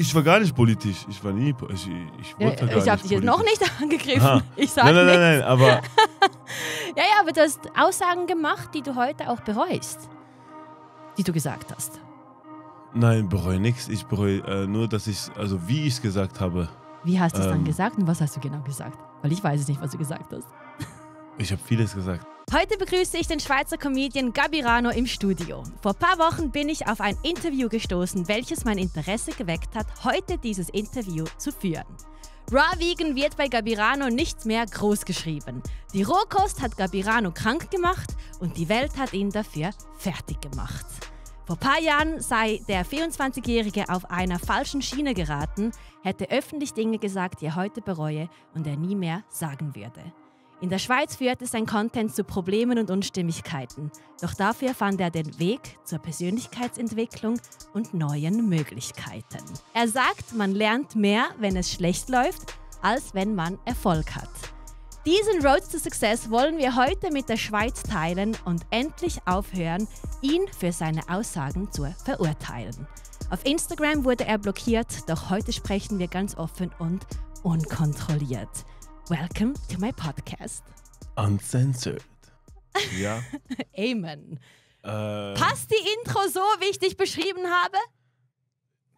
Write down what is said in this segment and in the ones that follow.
Ich war gar nicht politisch. Ich war nie. Ich, ich wollte ja, gar ich nicht. Ich habe dich jetzt noch nicht angegriffen. Ha. Ich sage nein, nein, nein, nein, aber. ja, ja, aber du hast Aussagen gemacht, die du heute auch bereust. Die du gesagt hast. Nein, bereue nichts. Ich bereue äh, nur, dass ich. Also, wie ich es gesagt habe. Wie hast du es ähm, dann gesagt und was hast du genau gesagt? Weil ich weiß es nicht, was du gesagt hast. ich habe vieles gesagt. Heute begrüße ich den Schweizer Comedian Gabirano im Studio. Vor paar Wochen bin ich auf ein Interview gestoßen, welches mein Interesse geweckt hat, heute dieses Interview zu führen. Raw Vegan wird bei Gabirano nicht mehr groß geschrieben. Die Rohkost hat Gabirano krank gemacht und die Welt hat ihn dafür fertig gemacht. Vor paar Jahren sei der 24-Jährige auf einer falschen Schiene geraten, hätte öffentlich Dinge gesagt, die er heute bereue und er nie mehr sagen würde. In der Schweiz führte sein Content zu Problemen und Unstimmigkeiten, doch dafür fand er den Weg zur Persönlichkeitsentwicklung und neuen Möglichkeiten. Er sagt, man lernt mehr, wenn es schlecht läuft, als wenn man Erfolg hat. Diesen Road to Success wollen wir heute mit der Schweiz teilen und endlich aufhören, ihn für seine Aussagen zu verurteilen. Auf Instagram wurde er blockiert, doch heute sprechen wir ganz offen und unkontrolliert. Welcome to my podcast. Uncensored. Ja. Amen. Äh, Passt die Intro so, wie ich dich beschrieben habe?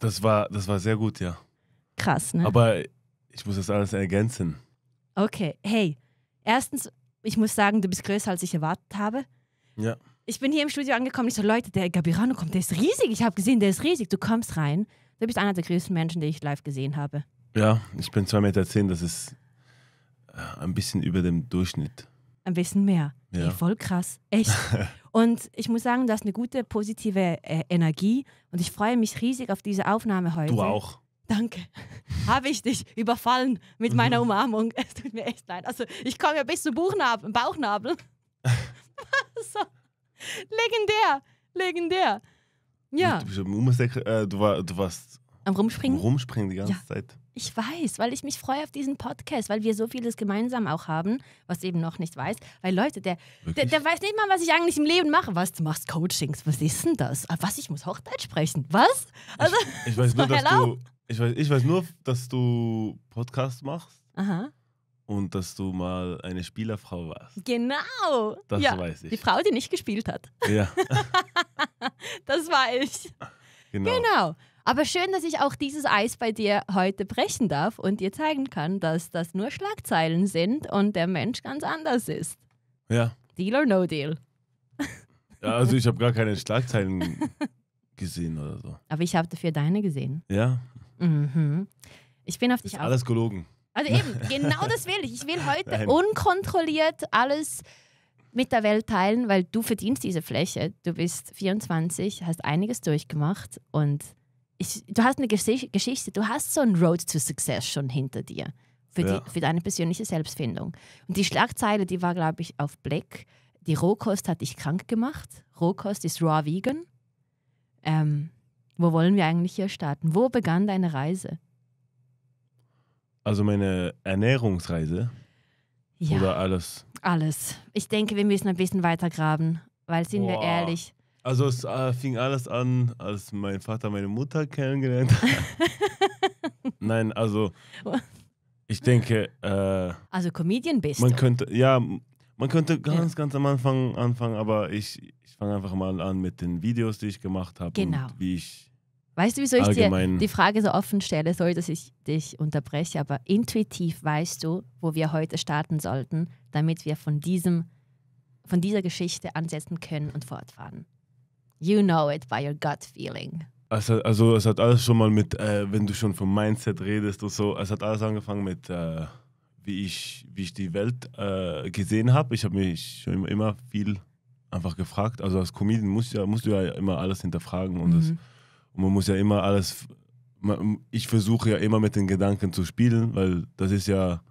Das war, das war sehr gut, ja. Krass, ne? Aber ich muss das alles ergänzen. Okay, hey. Erstens, ich muss sagen, du bist größer, als ich erwartet habe. Ja. Ich bin hier im Studio angekommen. Ich so, Leute, der Gabirano kommt, der ist riesig. Ich habe gesehen, der ist riesig. Du kommst rein. Du bist einer der größten Menschen, die ich live gesehen habe. Ja, ich bin 2,10 Meter, zehn, das ist äh, ein bisschen über dem Durchschnitt. Ein bisschen mehr. Ja. Ey, voll krass. Echt. und ich muss sagen, du hast eine gute, positive äh, Energie und ich freue mich riesig auf diese Aufnahme heute. Du auch. Danke. Habe ich dich überfallen mit meiner mhm. Umarmung. Es tut mir echt leid. Also, ich komme ja bis zum Buchnabel, Bauchnabel. so. Legendär. Legendär. Ja. Du, bist am äh, du, war, du warst am Rumspringen, am Rumspringen die ganze ja. Zeit. Ich weiß, weil ich mich freue auf diesen Podcast, weil wir so vieles gemeinsam auch haben, was eben noch nicht weiß. Weil Leute, der, der, der, weiß nicht mal, was ich eigentlich im Leben mache. Was, du machst Coachings, was ist denn das? Was, ich muss Hochdeutsch sprechen, was? Also, ich, ich weiß nur, dass du, ich, weiß, ich weiß nur, dass du Podcast machst. Aha. Und dass du mal eine Spielerfrau warst. Genau. Das ja, weiß ich. Die Frau, die nicht gespielt hat. Ja. das war ich. Genau. genau. Aber schön, dass ich auch dieses Eis bei dir heute brechen darf und dir zeigen kann, dass das nur Schlagzeilen sind und der Mensch ganz anders ist. Ja. Deal or no deal. Ja, also ich habe gar keine Schlagzeilen gesehen oder so. Aber ich habe dafür deine gesehen. Ja. Mhm. Ich bin auf dich auf. Alles gelogen. Also eben, genau das will ich. Ich will heute Nein. unkontrolliert alles mit der Welt teilen, weil du verdienst diese Fläche. Du bist 24, hast einiges durchgemacht und ich, du hast eine Geschichte, du hast so einen Road to Success schon hinter dir für, ja. die, für deine persönliche Selbstfindung. Und die Schlagzeile, die war, glaube ich, auf Blick. Die Rohkost hat dich krank gemacht. Rohkost ist raw vegan. Ähm, wo wollen wir eigentlich hier starten? Wo begann deine Reise? Also meine Ernährungsreise? Ja. Oder alles? Alles. Ich denke, wir müssen ein bisschen weiter graben, weil sind Boah. wir ehrlich, also es äh, fing alles an, als mein Vater meine Mutter kennengelernt hat. Nein, also ich denke. Äh, also Comedian bist man du. könnte ja, man könnte ganz, ja. ganz am Anfang anfangen, aber ich, ich fange einfach mal an mit den Videos, die ich gemacht habe genau. und wie ich. Weißt du, wieso ich dir die Frage so offen stelle? Sorry, dass ich dich unterbreche, aber intuitiv weißt du, wo wir heute starten sollten, damit wir von diesem von dieser Geschichte ansetzen können und fortfahren. You know it by your gut feeling. Es hat, also es hat alles schon mal mit, äh, wenn du schon vom Mindset redest und so, es hat alles angefangen mit, äh, wie, ich, wie ich die Welt äh, gesehen habe. Ich habe mich schon immer viel einfach gefragt. Also als Comedian musst, ja, musst du ja immer alles hinterfragen und, mhm. das, und man muss ja immer alles, man, ich versuche ja immer mit den Gedanken zu spielen, weil das ist ja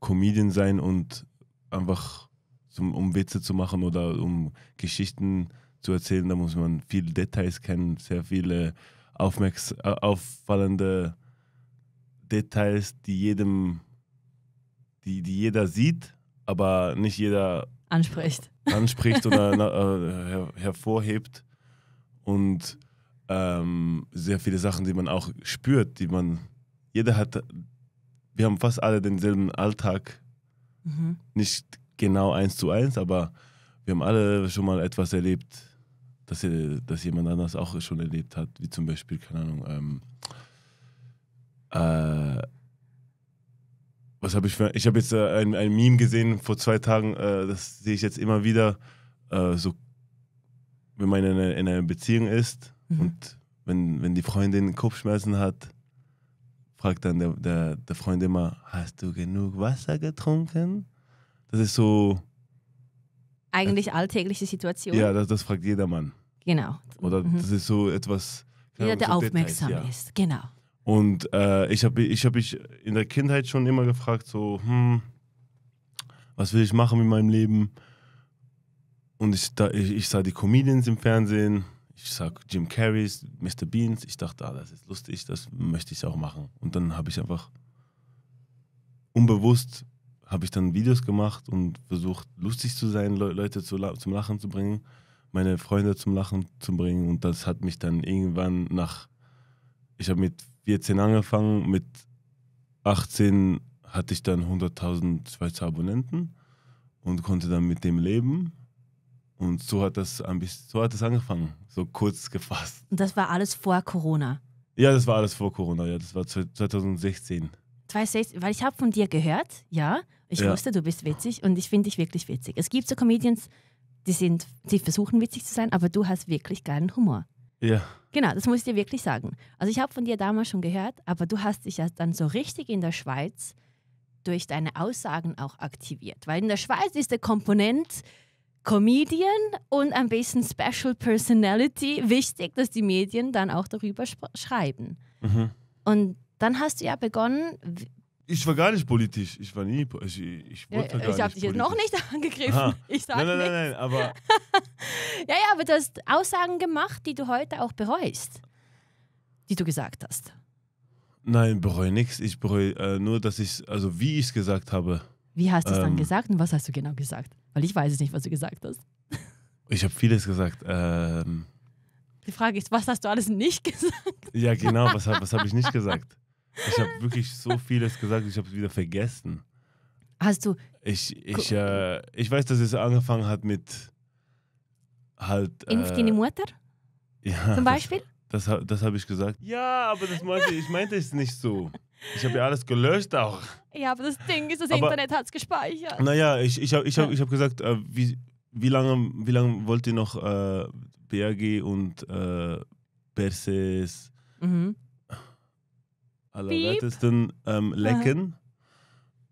Comedian sein und einfach zum, um Witze zu machen oder um Geschichten zu zu erzählen. Da muss man viele Details kennen, sehr viele aufmerks äh, auffallende Details, die jedem, die, die jeder sieht, aber nicht jeder anspricht, anspricht oder äh, her hervorhebt. Und ähm, sehr viele Sachen, die man auch spürt, die man, jeder hat, wir haben fast alle denselben Alltag, mhm. nicht genau eins zu eins, aber wir haben alle schon mal etwas erlebt, dass, dass jemand anders auch schon erlebt hat, wie zum Beispiel, keine Ahnung, ähm, äh, was habe ich für, ich habe jetzt äh, ein, ein Meme gesehen vor zwei Tagen, äh, das sehe ich jetzt immer wieder, äh, so, wenn man in einer, in einer Beziehung ist mhm. und wenn, wenn die Freundin Kopfschmerzen hat, fragt dann der, der, der Freund immer, hast du genug Wasser getrunken? Das ist so, eigentlich alltägliche Situation. Ja, das, das fragt jedermann. Genau. Oder mhm. das ist so etwas. Genau, jeder, der so aufmerksam Details, ja. ist, genau. Und äh, ich habe ich hab mich in der Kindheit schon immer gefragt, so, hm, was will ich machen mit meinem Leben? Und ich, da, ich, ich sah die Comedians im Fernsehen, ich sah Jim Carreys, Mr. Beans. Ich dachte, ah, das ist lustig, das möchte ich auch machen. Und dann habe ich einfach unbewusst habe ich dann Videos gemacht und versucht, lustig zu sein, Le Leute zu la zum Lachen zu bringen, meine Freunde zum Lachen zu bringen. Und das hat mich dann irgendwann nach, ich habe mit 14 angefangen, mit 18 hatte ich dann 100.000 Schweizer Abonnenten und konnte dann mit dem leben. Und so hat das ein bisschen, so hat es angefangen, so kurz gefasst. Und das war alles vor Corona? Ja, das war alles vor Corona, ja, das war 2016. 2016, weil ich habe von dir gehört, ja, ich ja. wusste, du bist witzig und ich finde dich wirklich witzig. Es gibt so Comedians, die, sind, die versuchen witzig zu sein, aber du hast wirklich geilen Humor. Ja. Genau, das muss ich dir wirklich sagen. Also ich habe von dir damals schon gehört, aber du hast dich ja dann so richtig in der Schweiz durch deine Aussagen auch aktiviert. Weil in der Schweiz ist der Komponent Comedian und ein bisschen Special Personality wichtig, dass die Medien dann auch darüber schreiben. Mhm. Und dann hast du ja begonnen, ich war gar nicht politisch. Ich war nie. Ich, ich wollte ich nicht. habe dich jetzt noch nicht angegriffen. Aha. Ich sage nein, nein, nein, nein, aber. ja, ja, aber du hast Aussagen gemacht, die du heute auch bereust. Die du gesagt hast. Nein, bereue nichts. Ich bereue äh, nur, dass ich, also wie ich es gesagt habe. Wie hast du es ähm, dann gesagt und was hast du genau gesagt? Weil ich weiß es nicht, was du gesagt hast. ich habe vieles gesagt. Ähm, die Frage ist, was hast du alles nicht gesagt? ja, genau, was, was habe ich nicht gesagt? Ich habe wirklich so vieles gesagt, ich habe es wieder vergessen. Hast du. Ich, ich, äh, ich weiß, dass es angefangen hat mit halt. Äh, Impft die Mutter? Ja. Zum Beispiel? Das, das, das habe ich gesagt. Ja, aber das meinte, ich meinte es nicht so. Ich habe ja alles gelöscht auch. Ja, aber das Ding ist, das aber, Internet hat es gespeichert. Naja, ich, ich habe ich hab, ich hab gesagt, äh, wie, wie, lange, wie lange wollt ihr noch äh, BAG und äh, Perses mhm allerwertesten ähm, lecken.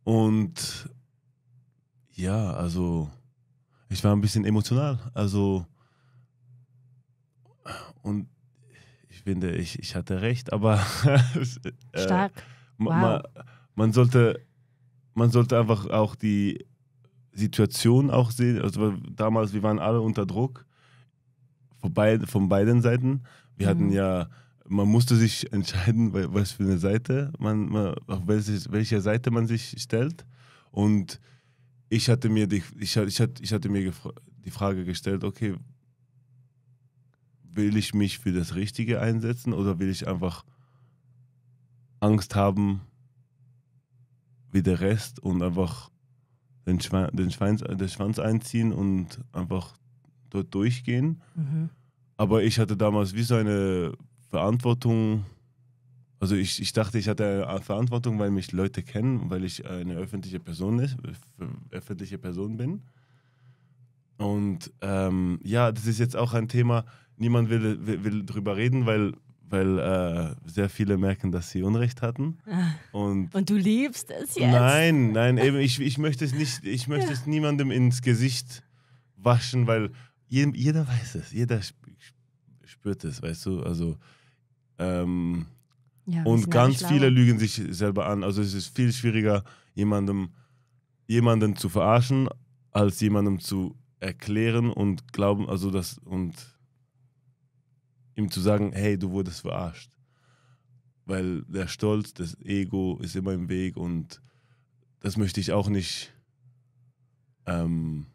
Und ja, also ich war ein bisschen emotional. Also und ich finde, ich, ich hatte recht, aber äh, stark. Äh, wow. man, man sollte man sollte einfach auch die Situation auch sehen. Also damals, wir waren alle unter Druck, von, beid, von beiden Seiten. Wir mhm. hatten ja man musste sich entscheiden, was für eine Seite man, man auf welche, welcher Seite man sich stellt. Und ich hatte mir die, ich, ich hatte mir die Frage gestellt, okay, will ich mich für das Richtige einsetzen oder will ich einfach Angst haben wie der Rest und einfach den, Schwein, den, Schweins, den Schwanz einziehen und einfach dort durchgehen. Mhm. Aber ich hatte damals wie so eine Verantwortung, also ich, ich dachte, ich hatte eine Verantwortung, weil mich Leute kennen, weil ich eine öffentliche Person, ist, öffentliche Person bin. Und ähm, ja, das ist jetzt auch ein Thema, niemand will, will, will drüber reden, weil, weil äh, sehr viele merken, dass sie Unrecht hatten. Ah. Und, Und du liebst es jetzt? Nein, nein, eben, ich, ich möchte es nicht, ich möchte ja. es niemandem ins Gesicht waschen, weil jeder, weiß es, jeder spürt es, weißt du, also ähm, ja, und ganz viele lügen sich selber an. Also es ist viel schwieriger, jemandem, jemanden zu verarschen, als jemandem zu erklären und glauben, also das und ihm zu sagen, hey, du wurdest verarscht. Weil der Stolz, das Ego ist immer im Weg und das möchte ich auch nicht ähm,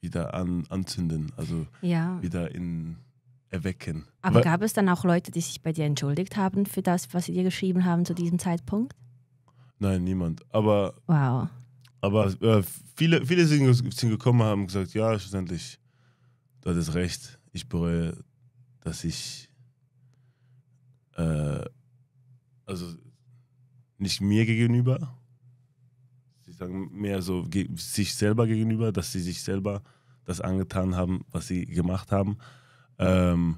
wieder an, anzünden, also ja. wieder in erwecken. Aber gab es dann auch Leute, die sich bei dir entschuldigt haben für das, was sie dir geschrieben haben zu diesem Zeitpunkt? Nein, niemand. Aber, wow. aber äh, viele, viele sind, sind gekommen und haben gesagt, ja, schlussendlich, du hattest recht. Ich bereue, dass ich äh, also nicht mir gegenüber, sie sagen mehr so sich selber gegenüber, dass sie sich selber das angetan haben, was sie gemacht haben. Ähm,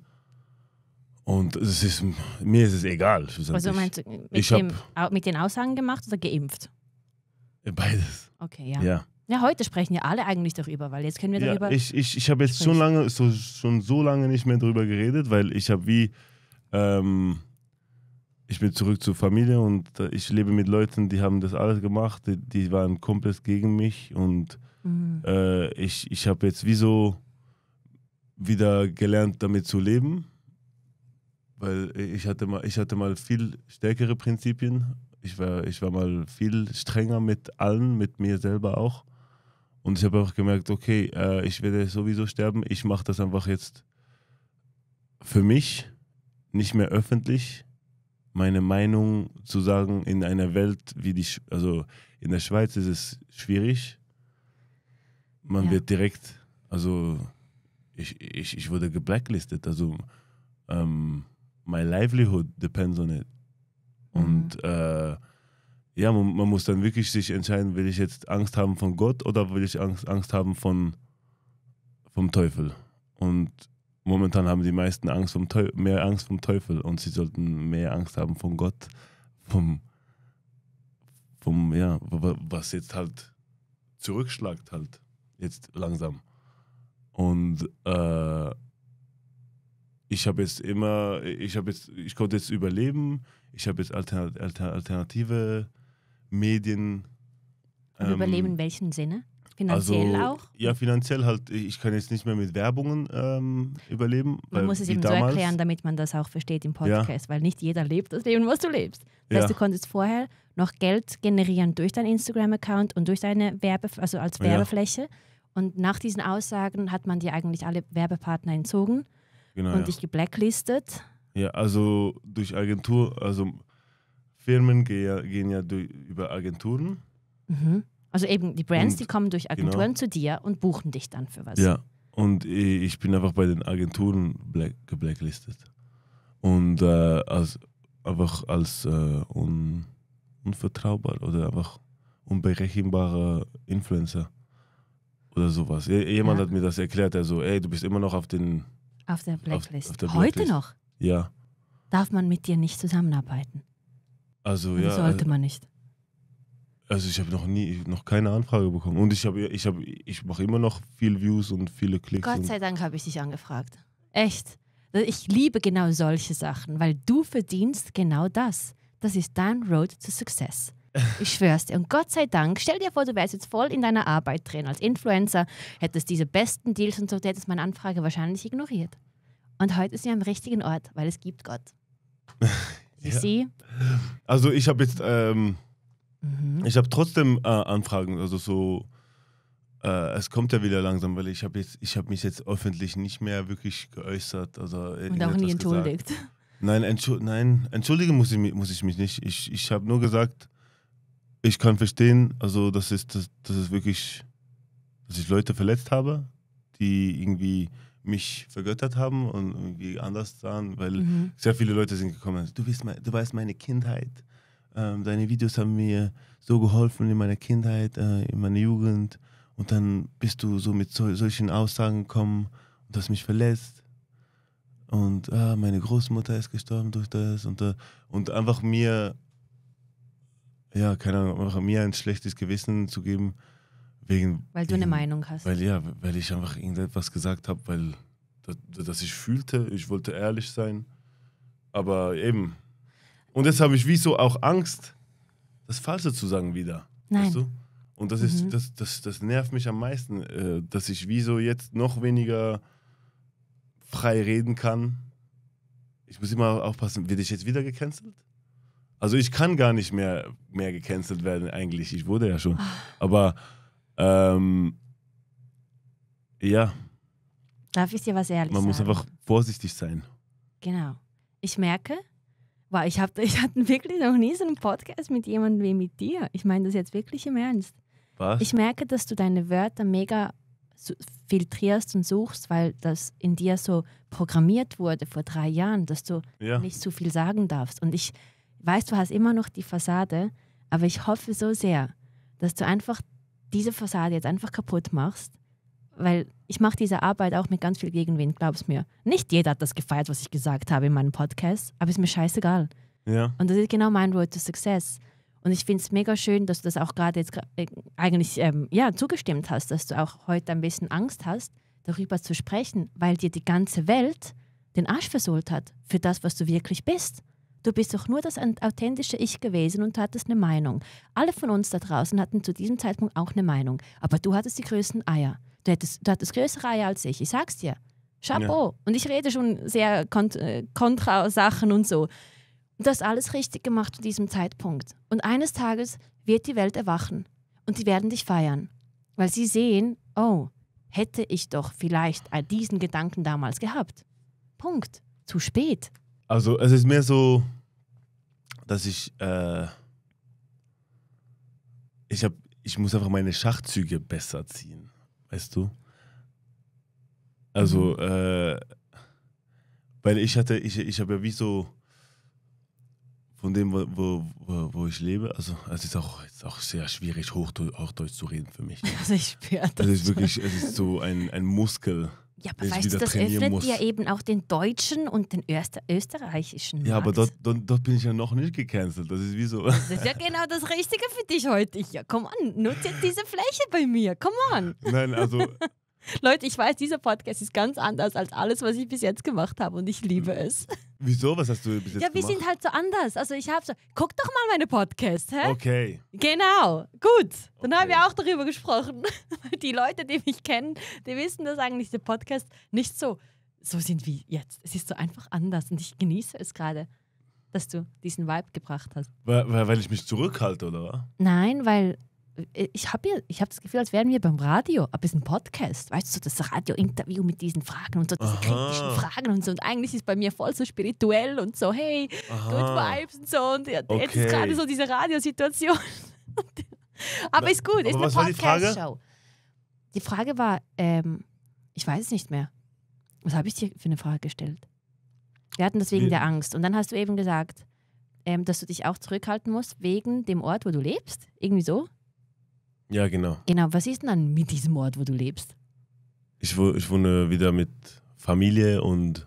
und es ist, mir ist es egal. Also meinst du mit, ich dem, mit den Aussagen gemacht oder geimpft? Beides. Okay, ja. ja. Ja, heute sprechen ja alle eigentlich darüber, weil jetzt können wir darüber. Ja, ich ich, ich habe jetzt schon lange, so, schon so lange nicht mehr darüber geredet, weil ich habe wie. Ähm, ich bin zurück zur Familie und äh, ich lebe mit Leuten, die haben das alles gemacht, die, die waren komplett gegen mich und mhm. äh, ich, ich habe jetzt wie so wieder gelernt, damit zu leben. Weil ich hatte mal, ich hatte mal viel stärkere Prinzipien. Ich war, ich war mal viel strenger mit allen, mit mir selber auch. Und ich habe auch gemerkt, okay, äh, ich werde sowieso sterben. Ich mache das einfach jetzt für mich, nicht mehr öffentlich, meine Meinung zu sagen in einer Welt wie die, Sch also in der Schweiz ist es schwierig. Man ja. wird direkt, also ich, ich, ich wurde geblacklistet. Also um, ähm, my livelihood depends on it. Mhm. Und äh, ja, man, man, muss dann wirklich sich entscheiden, will ich jetzt Angst haben von Gott oder will ich Angst, Angst haben von, vom Teufel. Und momentan haben die meisten Angst vom Teufel, mehr Angst vom Teufel und sie sollten mehr Angst haben von Gott, vom, vom ja, was jetzt halt zurückschlagt halt, jetzt langsam. Und äh, ich habe jetzt immer, ich habe jetzt, ich konnte jetzt überleben, ich habe jetzt Alter, Alter, alternative Medien. Ähm, überleben in welchem Sinne? Also, finanziell also, auch? Ja, finanziell halt. Ich kann jetzt nicht mehr mit Werbungen ähm, überleben. Man muss es eben damals. so erklären, damit man das auch versteht im Podcast, ja. weil nicht jeder lebt das Leben, was du lebst. Das ja. heißt, du konntest vorher noch Geld generieren durch deinen Instagram-Account und durch deine Werbe, also als Werbefläche. Ja. Und nach diesen Aussagen hat man dir eigentlich alle Werbepartner entzogen genau, und ja. dich geblacklistet. Ja, also durch Agentur, also Firmen gehen ja, durch, über Agenturen. Mhm. Also eben die Brands, und, die kommen durch genau. Agenturen genau. zu dir und buchen dich dann für was. Ja, und ich bin einfach bei den Agenturen black, geblacklistet. Und äh, als, einfach als äh, un, unvertraubar oder einfach unberechenbarer Influencer. Oder sowas. Jemand ja. hat mir das erklärt, also, ey, du bist immer noch auf den. Auf der Blacklist. Auf, auf der Blacklist. Heute noch? Ja. Darf man mit dir nicht zusammenarbeiten? Also, Oder also ja. Sollte also, man nicht. Also ich habe noch nie, noch keine Anfrage bekommen. Und ich habe, ich habe, ich mache immer noch viel Views und viele Klicks. Gott sei Dank habe ich dich angefragt. Echt. Ich liebe genau solche Sachen, weil du verdienst genau das. Das ist dein Road to Success. Ich schwör's dir. Und Gott sei Dank, stell dir vor, du wärst jetzt voll in deiner Arbeit drin als Influencer, hättest diese besten Deals und so, du hättest meine Anfrage wahrscheinlich ignoriert. Und heute ist sie am richtigen Ort, weil es gibt Gott. Sie, ja. sie? Also ich habe jetzt, ähm, mhm. ich habe trotzdem äh, Anfragen, also so, äh, es kommt ja wieder langsam, weil ich habe jetzt, mich jetzt öffentlich nicht mehr wirklich geäußert, also äh, und auch nie entschuldigt. Nein, entschuld, nein, entschuldigen muss ich, muss ich mich nicht. Ich, ich habe nur gesagt, ich kann verstehen, also das ist, das, das ist wirklich, dass ich Leute verletzt habe, die irgendwie mich vergöttert haben und irgendwie anders sahen, weil mhm. sehr viele Leute sind gekommen. Du, bist mein, du weißt meine Kindheit. Ähm, deine Videos haben mir so geholfen in meiner Kindheit, äh, in meiner Jugend. Und dann bist du so mit so, solchen Aussagen gekommen und hast mich verletzt. Und ah, meine Großmutter ist gestorben durch das. Und, äh, und einfach mir ja, keine Ahnung, mir ein schlechtes Gewissen zu geben, wegen. Weil du wegen, eine Meinung hast. Weil ja, weil ich einfach irgendetwas gesagt habe, weil dass, dass ich fühlte, ich wollte ehrlich sein. Aber eben. Und jetzt habe ich wieso auch Angst, das Falsche zu sagen wieder. Nein. Weißt du? Und das mhm. das, das, das nervt mich am meisten, äh, dass ich wieso jetzt noch weniger frei reden kann. Ich muss immer aufpassen, werde ich jetzt wieder gecancelt? Also ich kann gar nicht mehr, mehr gecancelt werden eigentlich. Ich wurde ja schon. Ah. Aber ähm, ja. Darf ich dir was ehrlich Man sagen? muss einfach vorsichtig sein. Genau. Ich merke, wow, ich, hab, ich hatte wirklich noch nie so einen Podcast mit jemandem wie mit dir. Ich meine das jetzt wirklich im Ernst. Was? Ich merke, dass du deine Wörter mega filtrierst und suchst, weil das in dir so programmiert wurde vor drei Jahren, dass du ja. nicht zu viel sagen darfst. Und ich weißt, du hast immer noch die Fassade, aber ich hoffe so sehr, dass du einfach diese Fassade jetzt einfach kaputt machst, weil ich mache diese Arbeit auch mit ganz viel Gegenwind, glaub's mir. Nicht jeder hat das gefeiert, was ich gesagt habe in meinem Podcast, aber ist mir scheißegal. Ja. Und das ist genau mein Road to Success. Und ich finde es mega schön, dass du das auch gerade jetzt äh, eigentlich ähm, ja, zugestimmt hast, dass du auch heute ein bisschen Angst hast, darüber zu sprechen, weil dir die ganze Welt den Arsch versohlt hat für das, was du wirklich bist. Du bist doch nur das authentische Ich gewesen und du hattest eine Meinung. Alle von uns da draußen hatten zu diesem Zeitpunkt auch eine Meinung. Aber du hattest die größten Eier. Du, hättest, du hattest größere Eier als ich. Ich sag's dir. Chapeau. Ja. Und ich rede schon sehr kont äh, kontra Sachen und so. Du hast alles richtig gemacht zu diesem Zeitpunkt. Und eines Tages wird die Welt erwachen. Und die werden dich feiern. Weil sie sehen, oh, hätte ich doch vielleicht diesen Gedanken damals gehabt. Punkt. Zu spät. Also es ist mehr so, dass ich, äh, ich habe, ich muss einfach meine Schachzüge besser ziehen, weißt du? Also, mhm. äh, weil ich hatte, ich, ich habe ja wie so von dem, wo, wo, wo ich lebe, also es ist auch, ist auch sehr schwierig, Hochdeutsch, zu reden für mich. Also ich das. Es ist wirklich, es ist so ein, ein Muskel ja, aber weißt du, das öffnet muss. ja eben auch den deutschen und den Öster österreichischen Markt. Ja, aber dort, dort, dort, bin ich ja noch nicht gecancelt. Das ist wie so. Das ist ja genau das Richtige für dich heute. Ich, ja, komm an, nutze diese Fläche bei mir. Komm on. Nein, also. Leute, ich weiß, dieser Podcast ist ganz anders als alles, was ich bis jetzt gemacht habe und ich liebe hm. es. Wieso? Was hast du bis jetzt Ja, wir gemacht? sind halt so anders. Also ich habe so, guck doch mal meine Podcast, hä? Okay. Genau, gut. Dann okay. haben wir auch darüber gesprochen. die Leute, die mich kennen, die wissen, dass eigentlich der Podcast nicht so, so sind wie jetzt. Es ist so einfach anders und ich genieße es gerade, dass du diesen Vibe gebracht hast. Weil, weil, weil ich mich zurückhalte, oder? Nein, weil ich habe hab das Gefühl, als wären wir beim Radio, aber es ist ein Podcast. Weißt du, so das Radio-Interview mit diesen Fragen und so diese Aha. kritischen Fragen und so. Und eigentlich ist es bei mir voll so spirituell und so, hey, Aha. good vibes und so. Und jetzt okay. ist gerade so diese Radiosituation. aber Na, ist gut, aber ist eine Podcast-Show. Die, die Frage war, ähm, ich weiß es nicht mehr. Was habe ich dir für eine Frage gestellt? Wir hatten das wegen Wie? der Angst. Und dann hast du eben gesagt, ähm, dass du dich auch zurückhalten musst wegen dem Ort, wo du lebst. Irgendwie so. Ja, genau. Genau, was ist denn dann mit diesem Ort, wo du lebst? Ich, ich wohne wieder mit Familie und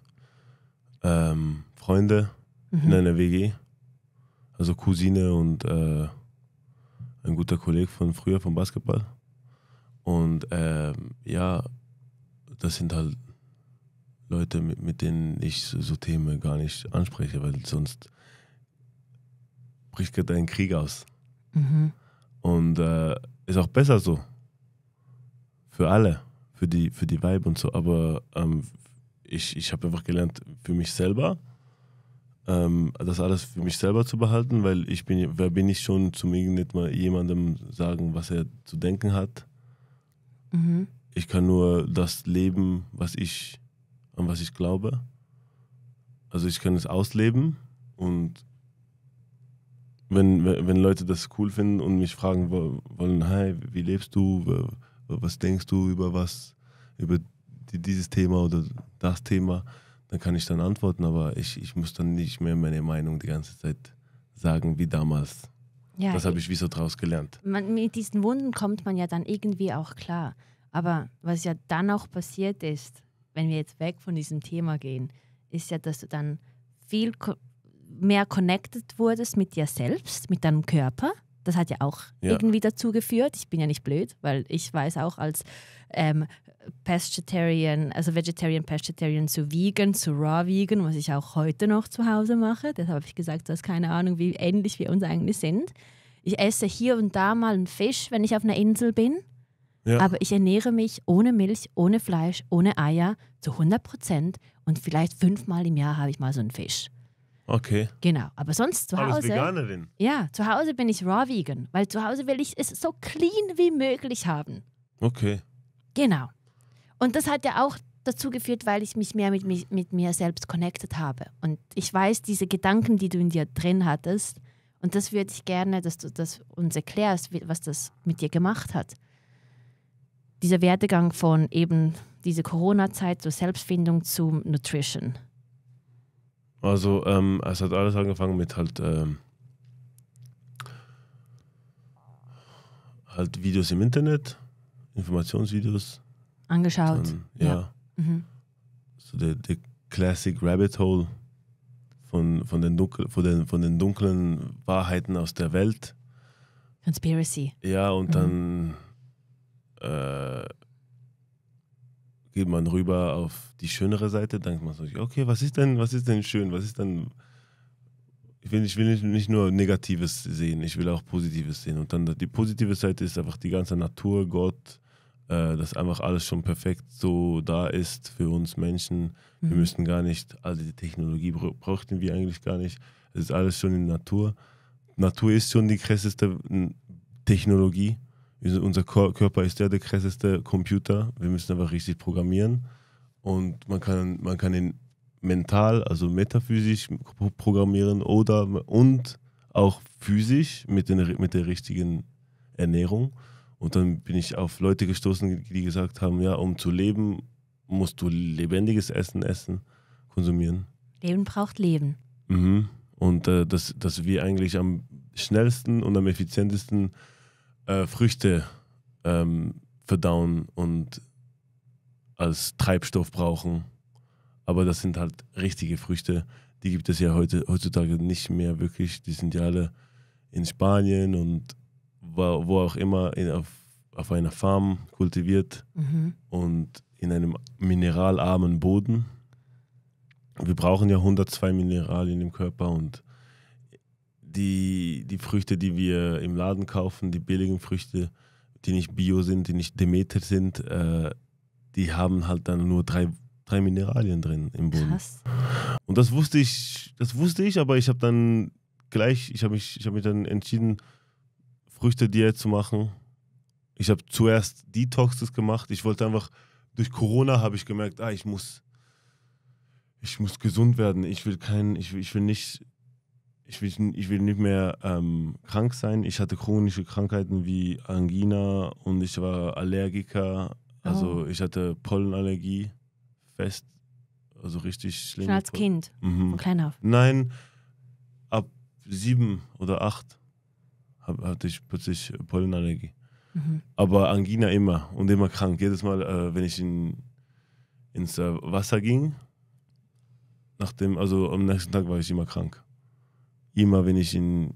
ähm, Freunde mhm. in einer WG. Also Cousine und äh, ein guter Kollege von früher vom Basketball. Und ähm, ja, das sind halt Leute, mit, mit denen ich so, so Themen gar nicht anspreche, weil sonst bricht gerade ein Krieg aus. Mhm. Und äh, ist auch besser so. Für alle. Für die, für die Vibe und so. Aber ähm, ich, ich habe einfach gelernt, für mich selber, ähm, das alles für mich selber zu behalten, weil ich bin, wer bin ich schon, zum jemandem sagen, was er zu denken hat. Mhm. Ich kann nur das leben, was ich, an was ich glaube. Also ich kann es ausleben und wenn, wenn Leute das cool finden und mich fragen wollen, hey, wie lebst du, was denkst du über was, über dieses Thema oder das Thema, dann kann ich dann antworten, aber ich, ich muss dann nicht mehr meine Meinung die ganze Zeit sagen wie damals. Ja, das habe ich wie so draus gelernt. Man, mit diesen Wunden kommt man ja dann irgendwie auch klar. Aber was ja dann auch passiert ist, wenn wir jetzt weg von diesem Thema gehen, ist ja, dass du dann viel mehr connected wurdest mit dir selbst, mit deinem Körper. Das hat ja auch ja. irgendwie dazu geführt. Ich bin ja nicht blöd, weil ich weiß auch als ähm, Pescetarian, also Vegetarian, Pescetarian zu Vegan, zu Raw Vegan, was ich auch heute noch zu Hause mache. Deshalb habe ich gesagt, du hast keine Ahnung, wie ähnlich wir uns eigentlich sind. Ich esse hier und da mal einen Fisch, wenn ich auf einer Insel bin. Ja. Aber ich ernähre mich ohne Milch, ohne Fleisch, ohne Eier zu 100 Prozent und vielleicht fünfmal im Jahr habe ich mal so einen Fisch. Okay. Genau. Aber sonst zu Hause. Alles Veganerin. Ja, zu Hause bin ich raw vegan, weil zu Hause will ich es so clean wie möglich haben. Okay. Genau. Und das hat ja auch dazu geführt, weil ich mich mehr mit, mit, mit mir selbst connected habe. Und ich weiß, diese Gedanken, die du in dir drin hattest, und das würde ich gerne, dass du das uns erklärst, was das mit dir gemacht hat. Dieser Werdegang von eben diese Corona-Zeit zur Selbstfindung zum Nutrition. Also ähm, es hat alles angefangen mit halt, ähm, halt Videos im Internet, Informationsvideos. Angeschaut. Dann, ja. ja. Mhm. So der, der Classic Rabbit Hole von, von, den dunkel, von, den, von den dunklen Wahrheiten aus der Welt. Conspiracy. Ja, und mhm. dann äh, geht man rüber auf die schönere Seite, dann denkt man so, okay, was ist denn, was ist denn schön, was ist denn ich will, ich will nicht, nicht, nur Negatives sehen, ich will auch Positives sehen. Und dann die positive Seite ist einfach die ganze Natur, Gott, äh, dass einfach alles schon perfekt so da ist für uns Menschen. Wir mhm. müssen gar nicht, also die Technologie brauchten wir eigentlich gar nicht. Es ist alles schon in Natur. Natur ist schon die krasseste Technologie, unser Körper ist der, der krasseste Computer. Wir müssen einfach richtig programmieren. Und man kann, man kann ihn mental, also metaphysisch programmieren oder und auch physisch mit, den, mit der richtigen Ernährung. Und dann bin ich auf Leute gestoßen, die gesagt haben, ja, um zu leben, musst du lebendiges Essen essen, konsumieren. Leben braucht Leben. Mhm. Und äh, dass, dass wir eigentlich am schnellsten und am effizientesten äh, Früchte ähm, verdauen und als Treibstoff brauchen. Aber das sind halt richtige Früchte. Die gibt es ja heute, heutzutage nicht mehr wirklich. Die sind ja alle in Spanien und wo, wo auch immer in, auf, auf einer Farm kultiviert mhm. und in einem mineralarmen Boden. Wir brauchen ja 102 Mineralien im Körper und die, die Früchte, die wir im Laden kaufen, die billigen Früchte, die nicht bio sind, die nicht Demeter sind, äh, die haben halt dann nur drei, drei Mineralien drin im Boden. Krass. Und das wusste ich, das wusste ich, aber ich habe dann gleich, ich habe mich, ich mich dann entschieden, Früchte Diät zu machen. Ich habe zuerst Detoxes gemacht. Ich wollte einfach durch Corona habe ich gemerkt, ah, ich muss, ich muss gesund werden. Ich will kein, ich, ich will nicht ich will, ich will nicht mehr ähm, krank sein. Ich hatte chronische Krankheiten wie Angina und ich war Allergiker. Also oh. ich hatte Pollenallergie fest, also richtig schlimm. Schon als Kind, mhm. von klein auf? Nein, ab sieben oder acht hatte ich plötzlich Pollenallergie. Mhm. Aber Angina immer und immer krank. Jedes Mal, äh, wenn ich in, ins äh, Wasser ging, nachdem, also am nächsten Tag war ich immer krank immer, wenn ich in,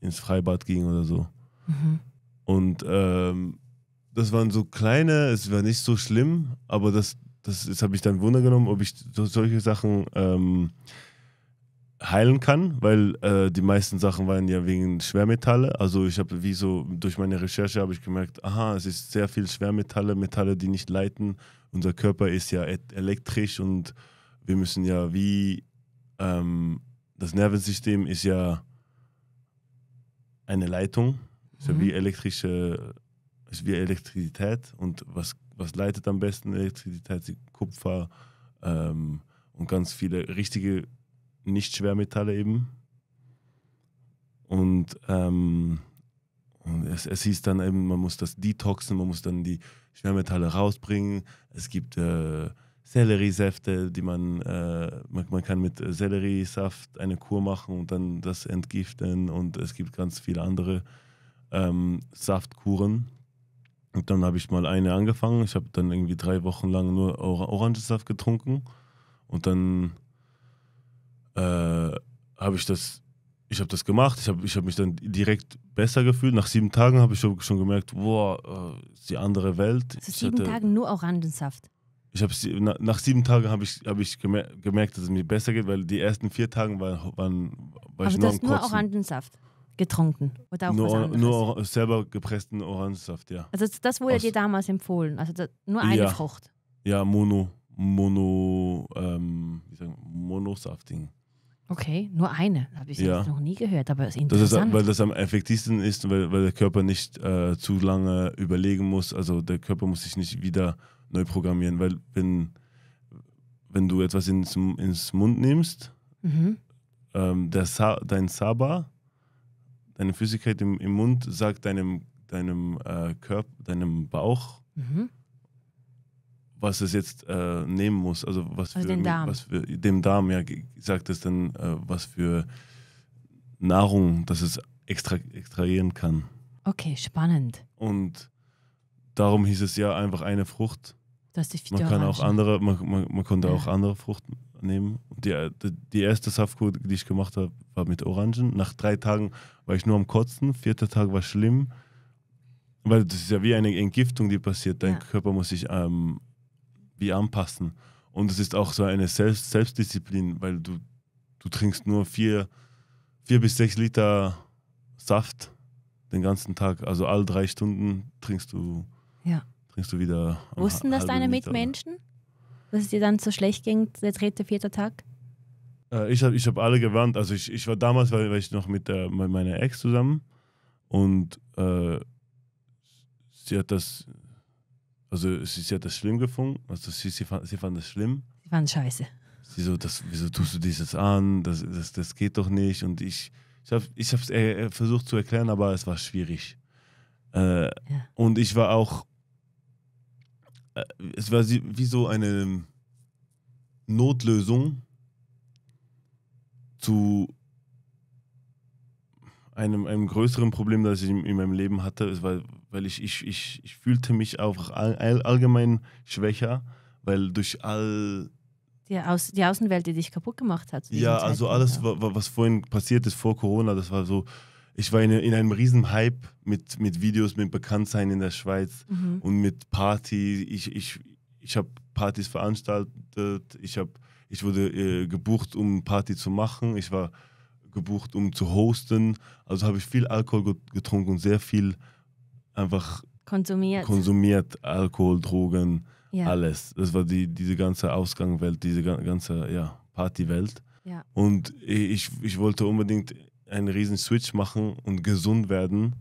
ins Freibad ging oder so. Mhm. Und ähm, das waren so kleine, es war nicht so schlimm, aber das, das, das habe ich dann Wunder genommen, ob ich solche Sachen ähm, heilen kann, weil äh, die meisten Sachen waren ja wegen Schwermetalle. Also ich habe wie so durch meine Recherche habe ich gemerkt, aha, es ist sehr viel Schwermetalle, Metalle, die nicht leiten. Unser Körper ist ja e-, elektrisch und wir müssen ja wie ähm, das Nervensystem ist ja eine Leitung, ist ja wie mhm. elektrische, ist wie Elektrizität und was, was leitet am besten Elektrizität? Kupfer ähm, und ganz viele richtige Nicht-Schwermetalle eben. Und, ähm, und es, es hieß dann eben, man muss das detoxen, man muss dann die Schwermetalle rausbringen. Es gibt äh, Selleriesäfte, die man, äh, man, man, kann mit Selleriesaft eine Kur machen und dann das entgiften und es gibt ganz viele andere ähm, Saftkuren. Und dann habe ich mal eine angefangen. Ich habe dann irgendwie drei Wochen lang nur Or Orangensaft getrunken und dann äh, habe ich das, ich habe das gemacht. Ich habe ich hab mich dann direkt besser gefühlt. Nach sieben Tagen habe ich schon gemerkt, boah, äh, ist die andere Welt. Also ich sieben Tagen nur Orangensaft ich habe nach sieben Tagen habe ich, hab ich gemerkt, dass es mir besser geht, weil die ersten vier Tage waren, waren war ich Aber nur du hast nur Orangensaft getrunken oder auch nur, nur selber gepressten Orangensaft, ja. Also das wurde Aus dir damals empfohlen, also das, nur eine ja. Frucht. Ja, Mono, Mono, ähm, wie sagen, Monosafting. Okay, nur eine. Habe ich ja. noch nie gehört, aber es ist interessant. Das ist, weil das am effektivsten ist, weil, weil der Körper nicht äh, zu lange überlegen muss. Also der Körper muss sich nicht wieder neu programmieren, weil wenn, wenn du etwas ins, ins Mund nimmst, mhm. ähm, der Sa dein Saba, deine Flüssigkeit im, im Mund sagt deinem, deinem äh, Körper, deinem Bauch, mhm. was es jetzt äh, nehmen muss. Also was also für, den Darm. was für dem Darm ja sagt es dann, äh, was für Nahrung, dass es extra, extrahieren kann. Okay, spannend. Und darum hieß es ja einfach eine Frucht das ist man kann auch andere, man, man, man konnte ja. auch andere Fruchten nehmen. Die, äh, die erste Saftkur, die ich gemacht habe, war mit Orangen. Nach drei Tagen war ich nur am Kotzen, vierter Tag war schlimm. Weil das ist ja wie eine Entgiftung, die passiert. Dein ja. Körper muss sich ähm, wie anpassen. Und es ist auch so eine Selbst Selbstdisziplin, weil du, du trinkst nur vier, vier bis sechs Liter Saft den ganzen Tag. Also alle drei Stunden trinkst du ja trinkst du wieder. Wussten das deine Mitmenschen? Dass es dir dann so schlecht ging, der dritte, vierte Tag? Äh, ich habe ich hab alle gewarnt. Also ich, ich war damals, weil, ich noch mit, der, mit meiner Ex zusammen und äh, sie hat das, also sie, sie, hat das schlimm gefunden. Also sie, sie, fand, sie fand das schlimm. Sie fand scheiße. Sie so, das, wieso tust du dieses an? Das, das, das geht doch nicht. Und ich, ich habe es äh, versucht zu erklären, aber es war schwierig. Äh, ja. Und ich war auch äh, es war wie so eine Notlösung zu einem, einem größeren Problem, das ich in, meinem Leben hatte, ist, weil, weil ich, ich, ich, ich fühlte mich auch all, allgemein schwächer, weil durch all. Die, Aus, die Außenwelt, die dich kaputt gemacht hat. Ja, also alles, was, was vorhin passiert ist vor Corona, das war so, ich war in, in einem riesen Hype mit, mit Videos, mit Bekanntsein in der Schweiz mhm. und mit Party. Ich, ich, ich habe Partys veranstaltet, ich, hab, ich wurde äh, gebucht, um Party zu machen, ich war gebucht, um zu hosten. Also habe ich viel Alkohol getrunken und sehr viel einfach konsumiert. Konsumiert, Alkohol, Drogen, ja. alles. Das war die, diese ganze Ausgangwelt, diese ganze ja, Partywelt. Ja. Und ich, ich wollte unbedingt einen riesen Switch machen und gesund werden.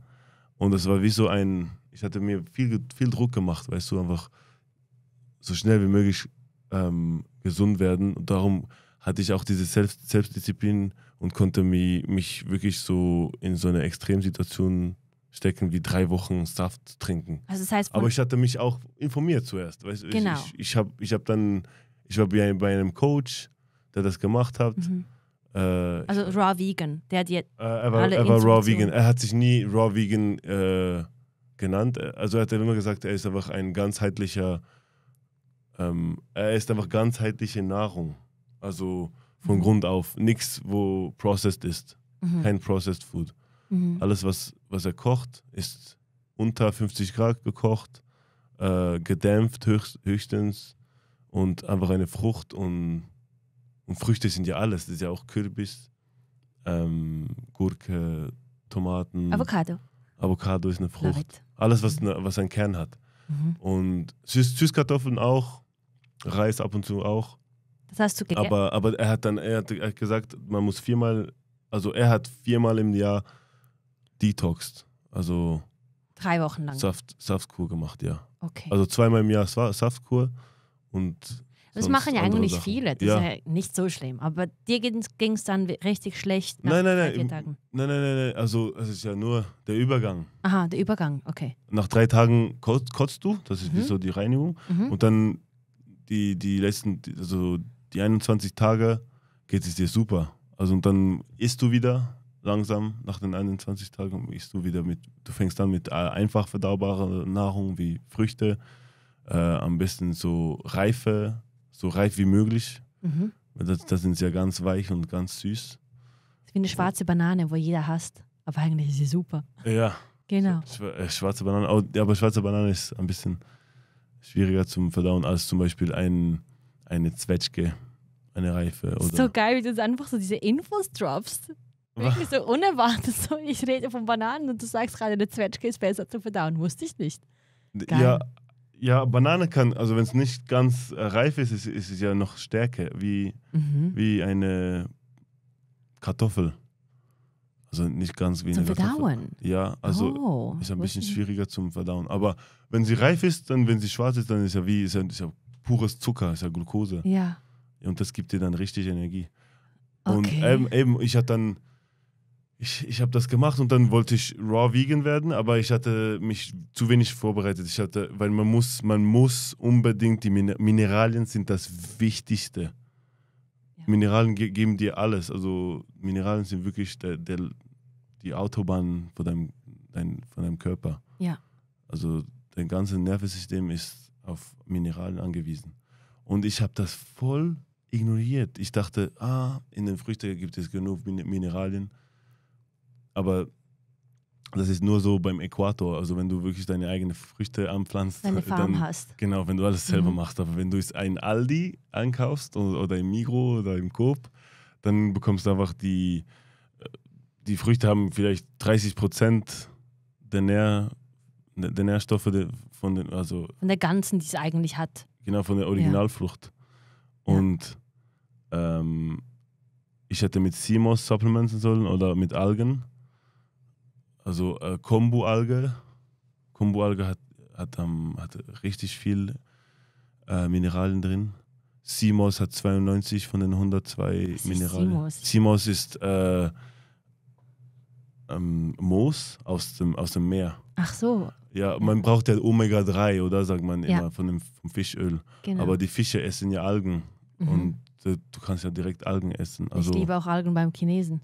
Und das war wie so ein, ich hatte mir viel, viel Druck gemacht, weißt du, einfach so schnell wie möglich ähm, gesund werden. Und darum hatte ich auch diese Selbst Selbstdisziplin und konnte mich, mich wirklich so in so eine Extremsituation stecken, wie drei Wochen Saft trinken. Also das heißt, Aber ich hatte mich auch informiert zuerst. Weißt, genau. Ich, ich, ich habe ich hab dann, ich war bei einem Coach, der das gemacht hat. Mhm. Äh, also Raw Vegan. Der hat Äh, er war, alle er war Raw Vegan. Er hat sich nie Raw Vegan äh, genannt. Äh, also er hat immer gesagt, er ist einfach ein ganzheitlicher. Ähm, er ist einfach ganzheitliche Nahrung. Also von mhm. Grund auf. Nichts, wo processed ist. Mhm. Kein Processed Food. Mhm. Alles, was, was er kocht, ist unter 50 Grad gekocht, äh, gedämpft höchst, höchstens und einfach eine Frucht und und Früchte sind ja alles. Das ist ja auch Kürbis, ähm, Gurke, Tomaten. Avocado. Avocado ist eine Frucht. Alles, was, eine, was einen Kern hat. Mhm. Und Süß Süßkartoffeln auch, Reis ab und zu auch. Das hast du gegessen. Aber, aber er hat dann er hat, gesagt, man muss viermal, also er hat viermal im Jahr detoxed. Also drei Wochen lang. Saft, Saftkur gemacht, ja. Okay. Also zweimal im Jahr Saftkur und das machen ja eigentlich Sachen. viele. Das ja. ist ja nicht so schlimm. Aber dir ging es dann richtig schlecht nach nein, nein, drei nein, Tagen. Nein, nein, nein, nein. Also es ist ja nur der Übergang. Aha, der Übergang, okay. Nach drei Tagen kotzt, kotzt du, das ist mhm. wie so die Reinigung. Mhm. Und dann die, die letzten, also die 21 Tage geht es dir super. Also und dann isst du wieder langsam nach den 21 Tagen isst du wieder mit, du fängst dann mit äh, einfach verdaubarer Nahrung wie Früchte, äh, am besten so reife so reif wie möglich. Mhm. Da, da sind sie ja ganz weich und ganz süß. Das ist Wie eine schwarze Banane, wo jeder hasst. Aber eigentlich ist sie super. Ja. Genau. Äh, schwarze Banane, aber schwarze Banane ist ein bisschen schwieriger zum Verdauen als zum Beispiel ein, eine Zwetschge, eine Reife. Oder so geil, wie du jetzt einfach so diese Infos droppst. Wirklich so unerwartet. So, ich rede von Bananen und du sagst gerade, eine Zwetschge ist besser zu verdauen. Wusste ich nicht. Geil. Ja, ja, Banane kann, also wenn es nicht ganz äh, reif ist, ist, ist es ja noch stärker, wie, mhm. wie eine Kartoffel. Also nicht ganz wie zum eine Verdauen. Ja, also oh, ist ein bisschen schwieriger zum Verdauen. Aber wenn sie reif ist, dann, wenn sie schwarz ist, dann ist ja wie, ist ja, ist ja pures Zucker, ist ja Glucose. Ja. Und das gibt dir dann richtig Energie. Okay. Und eben, eben ich hatte dann ich, ich habe das gemacht und dann wollte ich raw vegan werden, aber ich hatte mich zu wenig vorbereitet. Ich hatte, weil man muss, man muss unbedingt, die Min Mineralien sind das Wichtigste. Ja. Mineralien ge geben dir alles. Also Mineralien sind wirklich der, der, die Autobahn von deinem, dein, von deinem Körper. Ja. Also dein ganzes Nervensystem ist auf Mineralien angewiesen. Und ich habe das voll ignoriert. Ich dachte, ah, in den Früchten gibt es genug Min Mineralien aber das ist nur so beim Äquator. Also wenn du wirklich deine eigenen Früchte anpflanzt. Deine äh, Farm dann, hast. Genau, wenn du alles selber mhm. machst. Aber wenn du es ein Aldi einkaufst oder, im Migro oder im Coop, dann bekommst du einfach die, äh, die Früchte haben vielleicht 30 Prozent der, Nähr, der Nährstoffe von, den, also von der ganzen, die es eigentlich hat. Genau, von der Originalfrucht. Ja. Und ähm, ich hätte mit CMOS supplementen sollen oder mit Algen also äh, Kombu-Alge. Kombu-Alge hat, hat, um, hat richtig viel äh, Mineralien drin. Simos hat 92 von den 102 Was Mineralien. Ist Simos? Simos ist äh, ähm, Moos aus dem, aus dem Meer. Ach so. Ja, man braucht ja Omega-3, oder sagt man ja. immer, von dem, vom Fischöl. Genau. Aber die Fische essen ja Algen. Mhm. Und äh, du kannst ja direkt Algen essen. Also, ich liebe auch Algen beim Chinesen.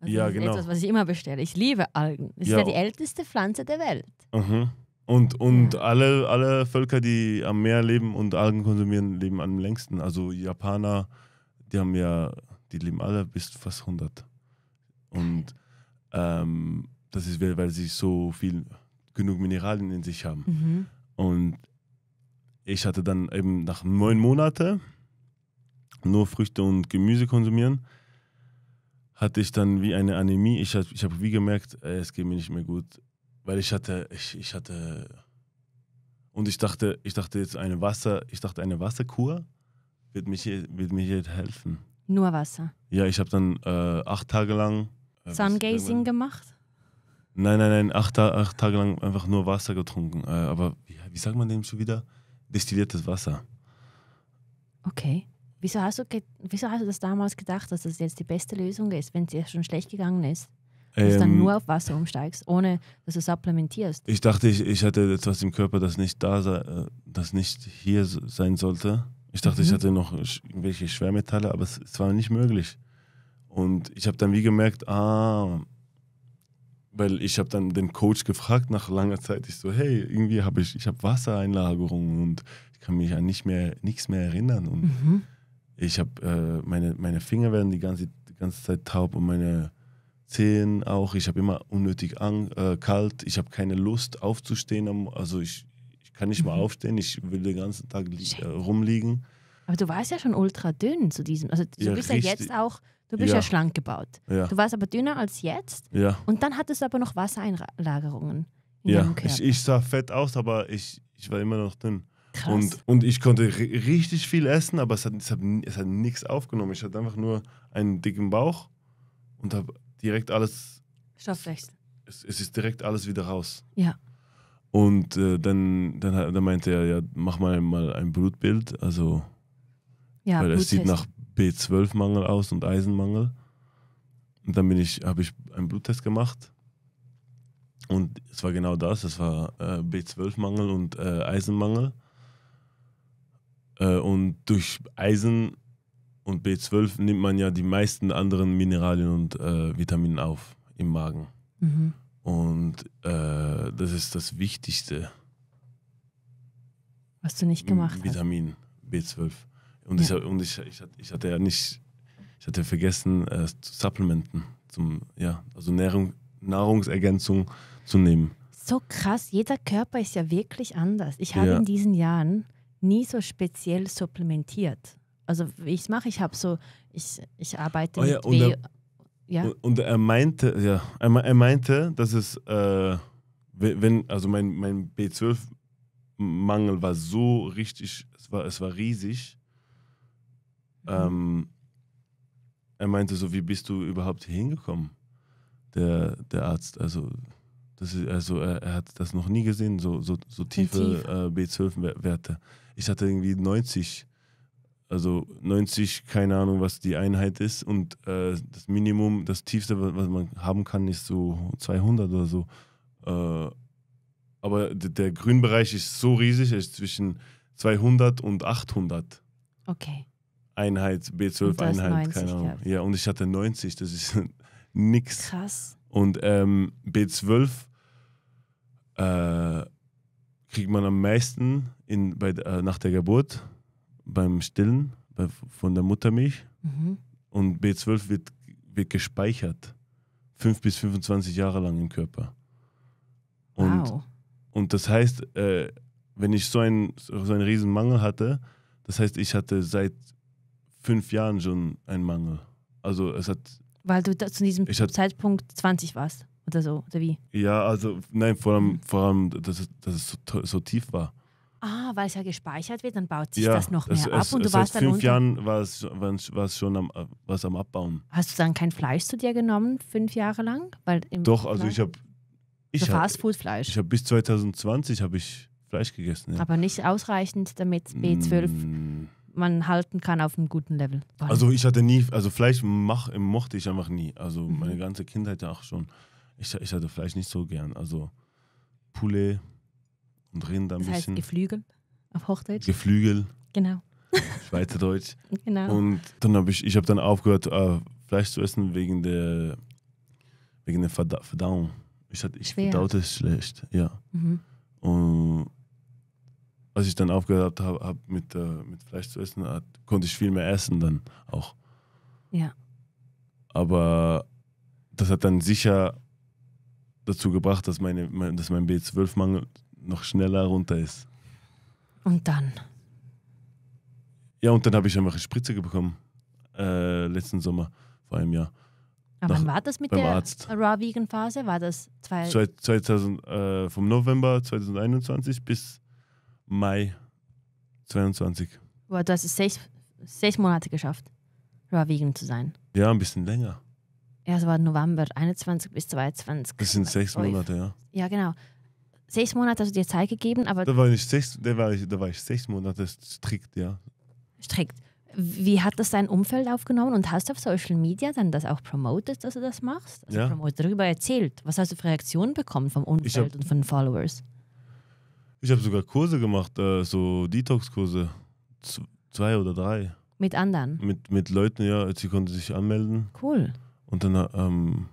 Also ja, das ist genau. etwas, was ich immer bestelle. Ich liebe Algen. Das ja. ist ja die älteste Pflanze der Welt. Mhm. Und, und ja. alle, alle Völker, die am Meer leben und Algen konsumieren, leben am längsten. Also Japaner, die haben ja, die leben alle bis fast 100. Und ähm, das ist, weil sie so viel, genug Mineralien in sich haben. Mhm. Und ich hatte dann eben nach neun Monaten nur Früchte und Gemüse konsumieren hatte ich dann wie eine Anämie. Ich habe ich hab wie gemerkt, ey, es geht mir nicht mehr gut, weil ich hatte, ich, ich hatte, und ich dachte, ich dachte jetzt eine Wasser, ich dachte eine Wasserkur wird mich, wird mich jetzt helfen. Nur Wasser. Ja, ich habe dann äh, acht Tage lang äh, Sungazing gemacht. Nein, nein, nein, acht, acht, Tage lang einfach nur Wasser getrunken. Äh, aber wie, wie sagt man dem schon wieder? Destilliertes Wasser. Okay. Wieso hast, du wieso hast du das damals gedacht, dass das jetzt die beste Lösung ist, wenn es dir schon schlecht gegangen ist? Dass ähm, du dann ähm, nur auf Wasser umsteigst, ohne dass du supplementierst. Ich dachte, ich, ich hatte etwas im Körper, das nicht da sei, äh, das nicht hier sein sollte. Ich dachte, mhm. ich hatte noch irgendwelche Schwermetalle, aber es, es war nicht möglich. Und ich habe dann wie gemerkt, ah, weil ich habe dann den Coach gefragt nach langer Zeit, ich so, hey, irgendwie habe ich, ich habe Wassereinlagerungen und ich kann mich an nicht mehr, nichts mehr erinnern. Und mhm. Ich habe äh, meine, meine Finger werden die ganze, die ganze Zeit taub und meine Zehen auch. Ich habe immer unnötig ang äh, kalt. Ich habe keine Lust aufzustehen. Also ich, ich kann nicht mhm. mal aufstehen. Ich will den ganzen Tag äh, rumliegen. Aber du warst ja schon ultra dünn zu diesem. Also du ja, bist richtig. ja jetzt auch, du bist ja, ja schlank gebaut. Ja. Du warst aber dünner als jetzt. Ja. Und dann hattest du aber noch Wassereinlagerungen. ja, ich, ich sah fett aus, aber ich, ich war immer noch dünn. Krass. Und, und ich konnte richtig viel essen, aber es hat, es hat, es hat nichts aufgenommen. Ich hatte einfach nur einen dicken Bauch und habe direkt alles. Stoffwechsel. Es, es ist direkt alles wieder raus. Ja. Und äh, dann, dann, dann meinte er, ja, mach mal, mal ein Blutbild. Also, ja, weil es sieht nach B12-Mangel aus und Eisenmangel. Und dann ich, habe ich einen Bluttest gemacht. Und es war genau das, es war äh, B12-Mangel und äh, Eisenmangel. Äh, und durch Eisen und B12 nimmt man ja die meisten anderen Mineralien und äh, Vitamine auf im Magen. Mhm. Und äh, das ist das Wichtigste. Was du nicht gemacht Vitamin hast. Vitamin B12. Und, ja. ich, und ich, ich, ich hatte ja nicht, ich hatte vergessen, äh, Supplementen zum, ja, also Nahrung, Nahrungsergänzung zu nehmen. So krass, jeder Körper ist ja wirklich anders. Ich habe ja. in diesen Jahren nie so speziell supplementiert. Also wie ich es mache, ich habe so, ich, ich arbeite oh ja, mit und er, ja. und er meinte, ja, er, er meinte, dass es, äh, wenn, also mein, mein B12-Mangel war so richtig, es war, es war riesig. Mhm. Ähm, er meinte so, wie bist du überhaupt hingekommen? Der, der Arzt, also das ist, also er, er, hat das noch nie gesehen, so, so, so tiefe äh, B12-Werte. Ich hatte irgendwie 90, also 90, keine Ahnung, was die Einheit ist. Und äh, das Minimum, das Tiefste, was man haben kann, ist so 200 oder so. Äh, aber der Grünbereich ist so riesig, er ist zwischen 200 und 800. Okay. Einheit, B12-Einheit, keine Ahnung. Ja, und ich hatte 90, das ist nix. Krass. Und ähm, B12 äh, kriegt man am meisten in, bei, äh, nach der Geburt, beim Stillen, bei, von der Muttermilch. Mhm. Und B12 wird, wird gespeichert, 5 bis 25 Jahre lang im Körper. Und, wow. und das heißt, äh, wenn ich so, ein, so einen riesen Mangel hatte, das heißt, ich hatte seit fünf Jahren schon einen Mangel. Also es hat weil du zu diesem hatte, Zeitpunkt 20 warst oder so, oder wie? Ja, also nein, vor allem, vor allem dass, dass es so, so tief war. Ah, weil es ja gespeichert wird, dann baut sich ja, das noch mehr es, ab es, und du warst dann fünf Jahren war es, war es schon am, war's am Abbauen. Hast du dann kein Fleisch zu dir genommen, fünf Jahre lang? Weil Doch, also Fleisch... also ich habe... Ich so Fastfood-Fleisch? Ich habe bis 2020 habe ich Fleisch gegessen. Ja. Aber nicht ausreichend, damit B12... Mm man halten kann auf einem guten Level. Also ich hatte nie, also Fleisch mach, mochte ich einfach nie. Also mhm. meine ganze Kindheit ja auch schon. Ich, ich hatte Fleisch nicht so gern. Also Poulet und Rind ein das bisschen. Heißt Geflügel auf Hochdeutsch. Geflügel. Genau. Schweizerdeutsch. genau. Und dann habe ich, ich habe dann aufgehört, äh, Fleisch zu essen wegen der, wegen der Verdauung. Ich, hatte, ich Schwer. verdaute schlecht, ja. Mhm. Und als ich dann aufgehört habe, hab mit, äh, mit Fleisch zu essen, hat, konnte ich viel mehr essen dann auch. Ja. Aber das hat dann sicher dazu gebracht, dass, meine, mein, dass mein B12-Mangel noch schneller runter ist. Und dann? Ja, und dann habe ich einfach eine Spritze bekommen. Äh, letzten Sommer, vor einem Jahr. Aber Nach, wann war das mit der Arzt. Raw Vegan Phase? War das zwei 2000, äh, vom November 2021 bis Mai 22. Boah, du hast es sechs, sechs Monate geschafft, vegan zu sein. Ja, ein bisschen länger. Ja, es war November 21 bis 22. Das sind sechs Monate, ja. Ja, genau. Sechs Monate hast du dir Zeit gegeben, aber. Da war ich sechs, da war ich, da war ich sechs Monate strikt, ja. Strikt. Wie hat das dein Umfeld aufgenommen und hast du auf Social Media dann das auch promotet, dass du das machst? Also ja. darüber erzählt. Was hast du für Reaktionen bekommen vom Umfeld hab, und von den Followers? Ich habe sogar Kurse gemacht, äh, so Detox-Kurse. Zwei oder drei. Mit anderen? Mit, mit Leuten, ja. Sie konnten sich anmelden. Cool. Und dann. Äh, ähm,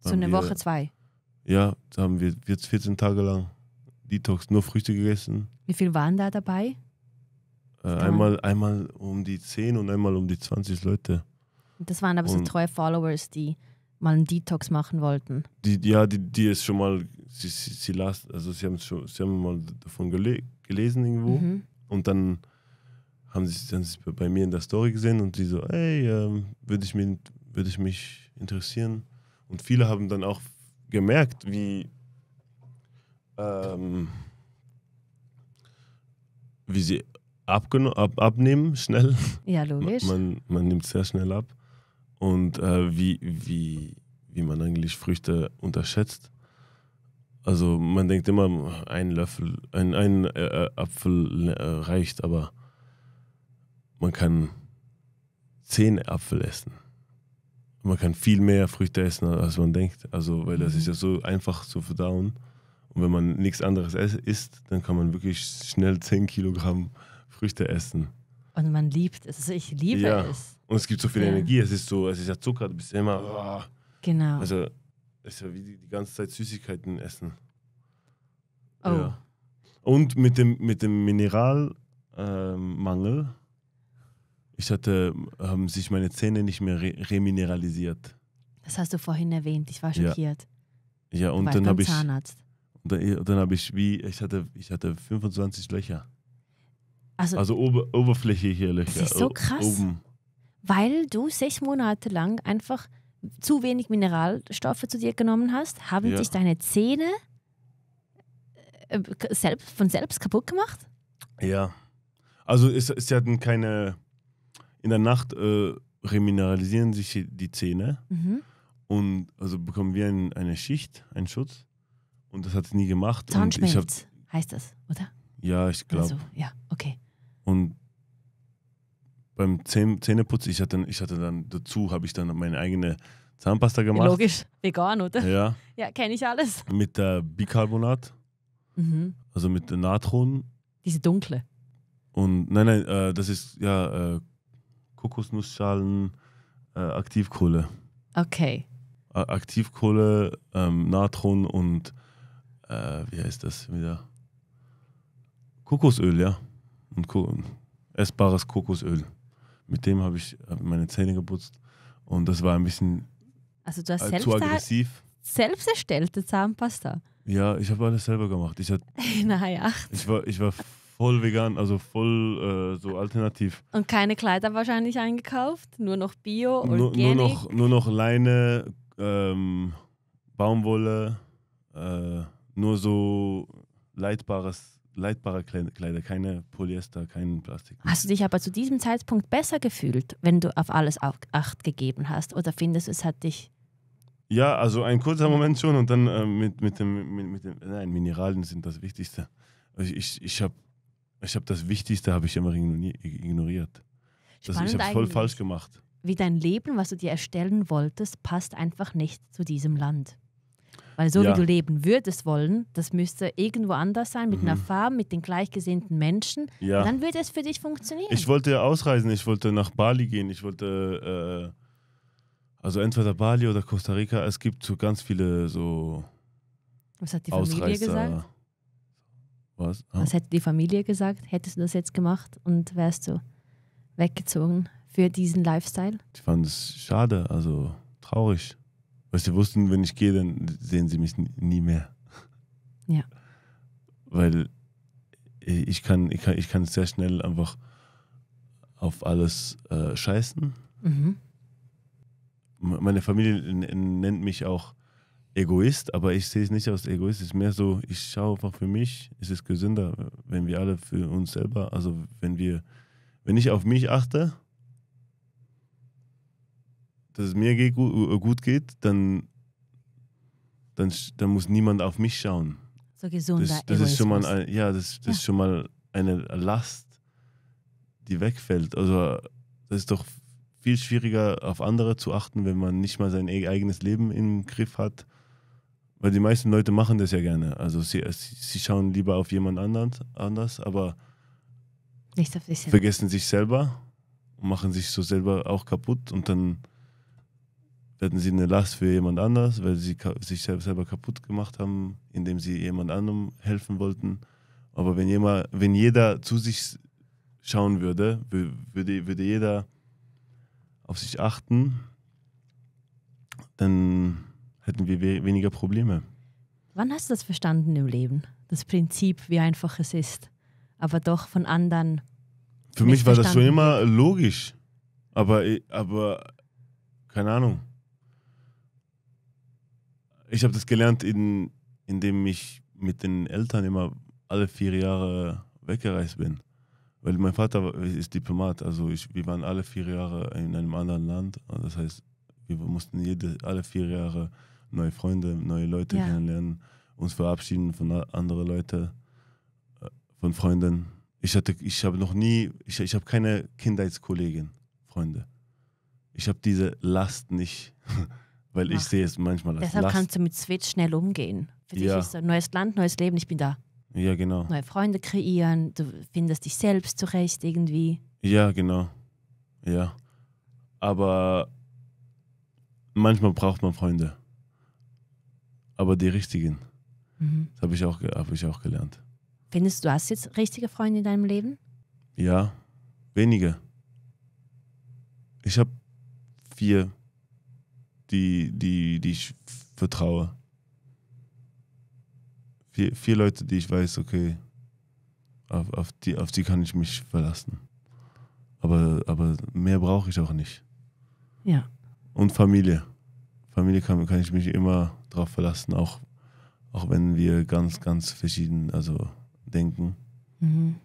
so eine wir, Woche, zwei. Ja, da haben wir jetzt 14 Tage lang Detox, nur Früchte gegessen. Wie viel waren da dabei? Äh, einmal, einmal um die 10 und einmal um die 20 Leute. Das waren aber und so treue Followers, die mal einen Detox machen wollten. Die, ja, die, die ist schon mal, sie, sie, sie las, also sie haben schon, sie haben mal davon gele, gelesen irgendwo mhm. und dann haben sie dann bei mir in der Story gesehen und die so, ey, ähm, würde ich, würd ich mich interessieren. Und viele haben dann auch gemerkt, wie, ähm, wie sie ab, abnehmen, schnell. Ja, logisch. Man, man, man nimmt sehr schnell ab und äh, wie, wie, wie man eigentlich Früchte unterschätzt. Also man denkt immer, ein Löffel, ein, ein äh, äh, Apfel äh, reicht, aber man kann zehn Apfel essen. Man kann viel mehr Früchte essen, als man denkt. Also, weil das ist mhm. ja so einfach zu verdauen. Und wenn man nichts anderes isst, dann kann man wirklich schnell zehn Kilogramm Früchte essen. Und man liebt es. Also, ich liebe ja. es. Und es gibt so viel ja. Energie, es ist so, es ist ja Zucker, du bist immer. Oh. Genau. Also, es ist ja wie die, die ganze Zeit Süßigkeiten essen. Oh. Ja. Und mit dem, mit dem Mineralmangel, ähm, ich hatte, haben sich meine Zähne nicht mehr re remineralisiert. Das hast du vorhin erwähnt, ich war schockiert. Ja, ja und dann habe ich. Zahnarzt. Und dann, dann habe ich wie, ich hatte, ich hatte 25 Löcher. Also, also ober, oberflächliche Löcher. Das ist so krass. Oben weil du sechs Monate lang einfach zu wenig Mineralstoffe zu dir genommen hast, haben ja. sich deine Zähne äh, äh, selbst, von selbst kaputt gemacht? Ja. Also es, es hatten keine. In der Nacht äh, remineralisieren sich die Zähne mhm. und also bekommen wir ein, eine Schicht, einen Schutz. Und das hat es nie gemacht. Zahnschmelz heißt das, oder? Ja, ich glaube. Also, ja, okay. Und beim Zähneputz, ich hatte, ich hatte dann dazu, habe ich dann meine eigene Zahnpasta gemacht. Logisch, vegan, oder? Ja. Ja, kenne ich alles. Mit äh, Bicarbonat, mhm. also mit Natron. Diese dunkle. Und nein, nein, äh, das ist ja äh, Kokosnussschalen, äh, Aktivkohle. Okay. Aktivkohle, ähm, Natron und äh, wie heißt das wieder? Kokosöl, ja. Und Ko essbares Kokosöl mit dem habe ich meine Zähne geputzt und das war ein bisschen also du hast äh, selbst zu aggressiv. Selbst erstellte Zahnpasta. Ja, ich habe alles selber gemacht. Ich hatte, naja. Ich war, ich war voll vegan, also voll äh, so alternativ. Und keine Kleider wahrscheinlich eingekauft, nur noch Bio, organic. Nur, nur noch, nur noch Leine, ähm, Baumwolle, äh, nur so leitbares leitbare Kleider, keine Polyester, kein Plastik. Hast du dich aber zu diesem Zeitpunkt besser gefühlt, wenn du auf alles Acht gegeben hast? Oder findest du, es hat dich. Ja, also ein kurzer Moment schon und dann äh, mit, mit, dem, mit, mit, dem. Nein, Mineralien sind das Wichtigste. Also ich, ich habe ich hab das Wichtigste habe ich immer ignoriert. Das, ich habe es voll falsch gemacht. Wie dein Leben, was du dir erstellen wolltest, passt einfach nicht zu diesem Land. Weil so ja. wie du leben würdest wollen, das müsste irgendwo anders sein, mit mhm. einer Farm, mit den gleichgesinnten Menschen. Ja. Dann würde es für dich funktionieren. Ich wollte ausreisen, ich wollte nach Bali gehen, ich wollte äh, also entweder Bali oder Costa Rica. Es gibt so ganz viele so. Was hat die Familie Ausreißer. gesagt? Was? Ah. Was hätte die Familie gesagt? Hättest du das jetzt gemacht und wärst du weggezogen für diesen Lifestyle? Ich fand es schade, also traurig. Weil sie wussten, wenn ich gehe, dann sehen sie mich nie mehr. Ja. Weil ich kann, ich kann, ich kann sehr schnell einfach auf alles äh, scheißen. Mhm. Meine Familie nennt mich auch Egoist, aber ich sehe es nicht als Egoist. Es ist mehr so, ich schaue einfach für mich. Es ist gesünder, wenn wir alle für uns selber, also wenn wir, wenn ich auf mich achte, dass es mir äh, gut geht, dann, dann, dann muss niemand auf mich schauen. So gesunder das, das ist schon mal ein, Ja, das, das ja. ist schon mal eine Last, die wegfällt. Also das ist doch viel schwieriger, auf andere zu achten, wenn man nicht mal sein e-, eigenes Leben im Griff hat. Weil die meisten Leute machen das ja gerne. Also sie, sie schauen lieber auf jemand anderen, anders, aber vergessen sich selber und machen sich so selber auch kaputt und dann werden sie eine Last für jemand anders, weil sie sich selber kaputt gemacht haben, indem sie jemand anderem helfen wollten. Aber wenn, jemand, wenn jeder zu sich schauen würde, würde, würde jeder auf sich achten, dann hätten wir weniger Probleme. Wann hast du das verstanden im Leben? Das Prinzip, wie einfach es ist, aber doch von anderen. Für mich war das schon immer logisch, aber, aber keine Ahnung ich habe das gelernt, in, indem ich mit den Eltern immer alle vier Jahre weggereist bin. Weil mein Vater ist Diplomat, also ich, wir waren alle vier Jahre in einem anderen Land. Das heißt, wir mussten jede, alle vier Jahre neue Freunde, neue Leute ja. kennenlernen, uns verabschieden von anderen Leuten, äh, von Freunden. Ich ich habe noch nie, ich, ich habe keine Kindheitskollegen, Freunde. Ich habe diese Last nicht. Weil Mach. ich sehe es manchmal als Deshalb Last. kannst du mit Switch schnell umgehen. Für ja. dich ist es ein neues Land, neues Leben, ich bin da. Ja, genau. Neue Freunde kreieren, du findest dich selbst zurecht irgendwie. Ja, genau. Ja. Aber manchmal braucht man Freunde. Aber die richtigen. Mhm. Das habe ich, auch, hab ich auch gelernt. Findest du, hast jetzt richtige Freunde in deinem Leben? Ja, wenige. Ich habe vier die, die, die ich vertraue. Vier, vier Leute, die ich weiß, okay, auf, auf, die, auf die kann ich mich verlassen. Aber, aber mehr brauche ich auch nicht. Ja. Und Familie. Familie kann, kann ich mich immer drauf verlassen, auch, auch wenn wir ganz, ganz verschieden also denken. Mhm.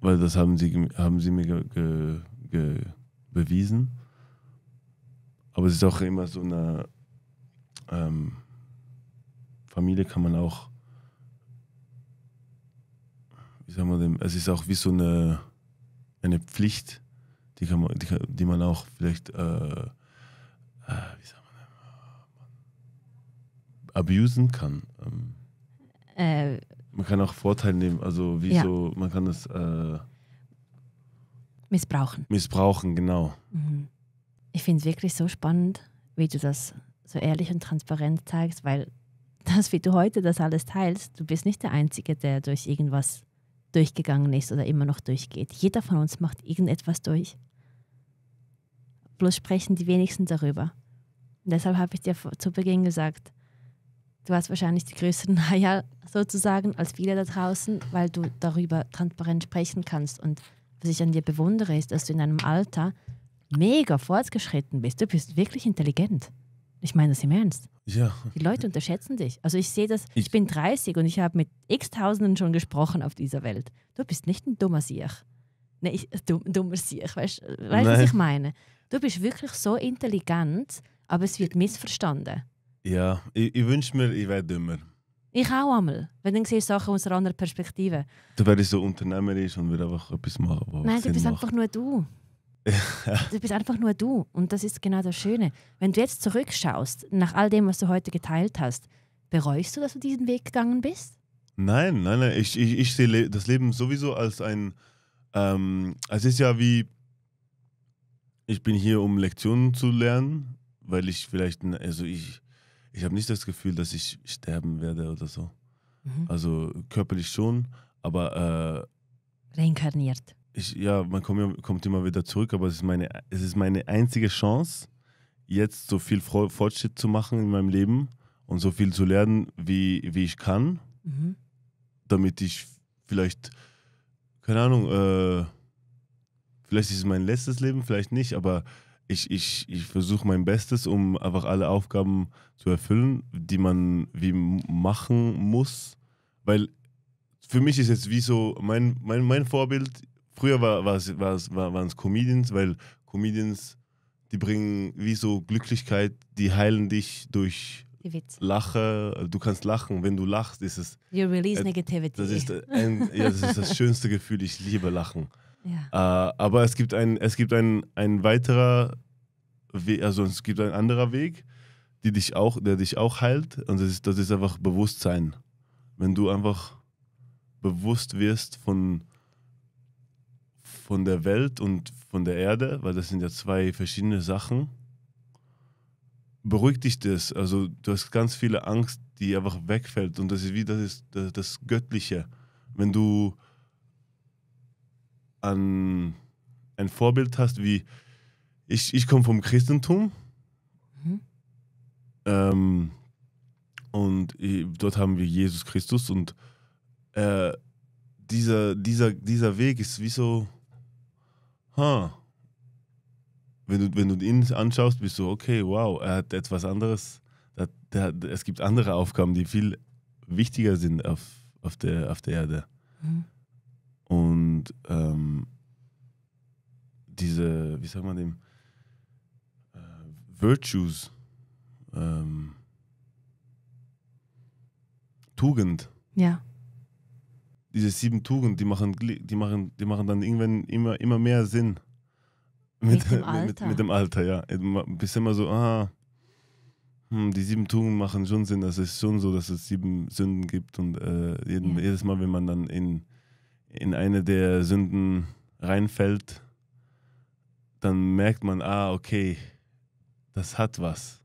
Weil das haben sie, haben sie mir ge, ge, bewiesen. Aber es ist auch immer so eine ähm, Familie kann man auch, wie sagen wir denn, es ist auch wie so eine, eine Pflicht, die, kann man, die, kann, die man auch vielleicht, äh, äh, wie sagt man, äh, abusen kann. Ähm, äh, man kann auch Vorteil nehmen, also wie ja. so, man kann es äh, missbrauchen. Missbrauchen, genau. Mhm ich finde es wirklich so spannend, wie du das so ehrlich und transparent zeigst, weil das, wie du heute das alles teilst, du bist nicht der Einzige, der durch irgendwas durchgegangen ist oder immer noch durchgeht. Jeder von uns macht irgendetwas durch. Bloß sprechen die wenigsten darüber. Und deshalb habe ich dir zu Beginn gesagt, du hast wahrscheinlich die größeren Eier sozusagen als viele da draußen, weil du darüber transparent sprechen kannst. Und was ich an dir bewundere, ist, dass du in einem Alter mega fortgeschritten bist. Du bist wirklich intelligent. Ich meine das im Ernst. Ja. Die Leute unterschätzen dich. Also ich sehe das, ich, ich, bin 30 und ich habe mit x Tausenden schon gesprochen auf dieser Welt. Du bist nicht ein dummer Siech. Nein, ich, äh, dumm, dummer Siech, weißt du, was ich meine? Du bist wirklich so intelligent, aber es wird missverstanden. Ja, ich, ich wünsche mir, ich wäre dümmer. Ich auch einmal, wenn du siehst Sachen aus einer anderen Perspektive. Du wärst so unternehmerisch und würdest einfach etwas machen, was Neinn, Nein, du bist macht. einfach nur du. Du bist einfach nur du. Und das ist genau das Schöne. Wenn du jetzt zurückschaust, nach all dem, was du heute geteilt hast, bereust du, dass du diesen Weg gegangen bist? Nein, nein, nein. Ich, ich, ich sehe das Leben sowieso als ein. Ähm, es ist ja wie. Ich bin hier, um Lektionen zu lernen, weil ich vielleicht. Also ich, ich habe nicht das Gefühl, dass ich sterben werde oder so. Mhm. Also körperlich schon, aber. Äh, Reinkarniert ich, ja, man kommt, kommt immer wieder zurück, aber es ist meine, es ist meine einzige Chance, jetzt so viel Fortschritt zu machen in meinem Leben und so viel zu lernen, wie, wie ich kann, mhm. damit ich vielleicht, keine Ahnung, äh, vielleicht ist es mein letztes Leben, vielleicht nicht, aber ich, ich, ich versuche mein Bestes, um einfach alle Aufgaben zu erfüllen, die man wie machen muss, weil für mich ist jetzt wie so, mein, mein, mein Vorbild Früher war, war's, war's, war, waren es Comedians, weil Comedians, die bringen wie so Glücklichkeit, die heilen dich durch Lache. Du kannst lachen. Wenn du lachst, ist es. You release äh, negativity. Das ist, ein, ja, das ist das schönste Gefühl. Ich liebe Lachen. Ja. Äh, aber es gibt ein, es gibt ein, ein weiterer Weg, also es gibt ein anderer Weg, die dich auch, der dich auch heilt. Und das ist, das ist einfach Bewusstsein. Wenn du einfach bewusst wirst von von der Welt und von der Erde, weil das sind ja zwei verschiedene Sachen, beruhigt dich das. Also du hast ganz viele Angst, die einfach wegfällt. Und das ist wie das, ist das, Göttliche. Wenn du an ein Vorbild hast, wie ich, ich komme vom Christentum mhm. ähm, und ich, dort haben wir Jesus Christus und äh, dieser, dieser, dieser Weg ist wie so ha, wenn du, wenn du ihn anschaust, bist du, okay, wow, er hat etwas anderes. Der, der, es gibt andere Aufgaben, die viel wichtiger sind auf, auf, der, auf der Erde. Mhm. Und ähm, diese, wie sagt man dem, äh, Virtues, ähm, Tugend. Ja diese sieben Tugenden, die machen, die machen, die machen dann irgendwann immer, immer mehr Sinn. Mit, mit dem Alter. Mit, mit, dem Alter, ja. Du bist immer so, ah, hm, die sieben Tugenden machen schon Sinn. Das ist schon so, dass es sieben Sünden gibt und äh, jeden, ja. jedes Mal, wenn man dann in, in eine der Sünden reinfällt, dann merkt man, ah, okay, das hat was.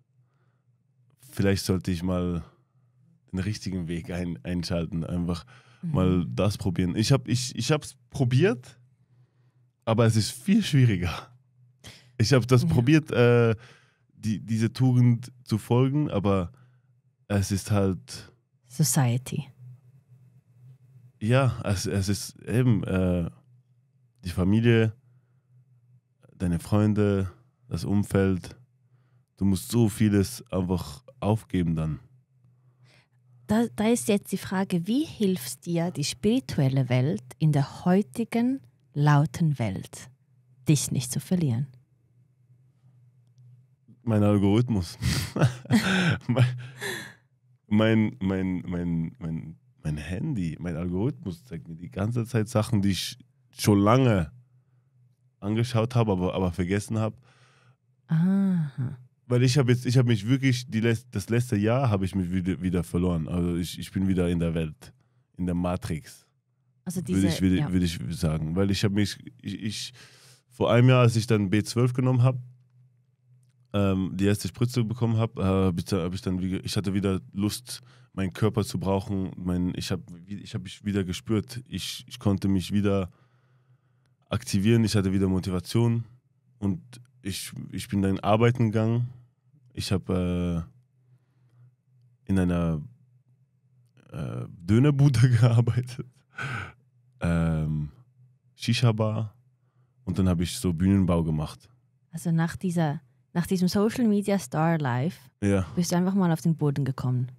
Vielleicht sollte ich mal den richtigen Weg ein, einschalten, einfach Mhm. mal das probieren. Ich habe es ich, ich hab's probiert, aber es ist viel schwieriger. Ich habe das ja. probiert, äh, die, diese Tugend zu folgen, aber es ist halt. Society. Ja, es, es ist eben äh, die Familie, deine Freunde, das Umfeld. Du musst so vieles einfach aufgeben dann da, da ist jetzt die Frage, wie hilft dir die spirituelle Welt in der heutigen lauten Welt, dich nicht zu verlieren? Mein Algorithmus. mein, mein, mein, mein, mein Handy, mein Algorithmus zeigt mir die ganze Zeit Sachen, die ich schon lange angeschaut habe, aber, aber vergessen habe. Aha weil ich habe jetzt, ich habe mich wirklich, die, das letzte Jahr habe ich mich wieder, wieder verloren. Also ich, ich bin wieder in der Welt, in der Matrix. Also diese, würde ich, würde, ja. würde ich sagen. Weil ich habe mich, ich, ich, vor einem Jahr, als ich dann B12 genommen habe, ähm, die erste Spritze bekommen habe, äh, habe ich, hab ich dann, ich hatte wieder Lust, meinen Körper zu brauchen. Mein, ich habe ich hab mich wieder gespürt. Ich, ich konnte mich wieder aktivieren. Ich hatte wieder Motivation. Und ich, ich bin dann arbeiten gegangen ich habe äh, in einer äh, Dönerbude gearbeitet, ähm, Shisha-Bar und dann habe ich so Bühnenbau gemacht. Also nach, dieser, nach diesem Social Media Star Life ja. bist du einfach mal auf den Boden gekommen.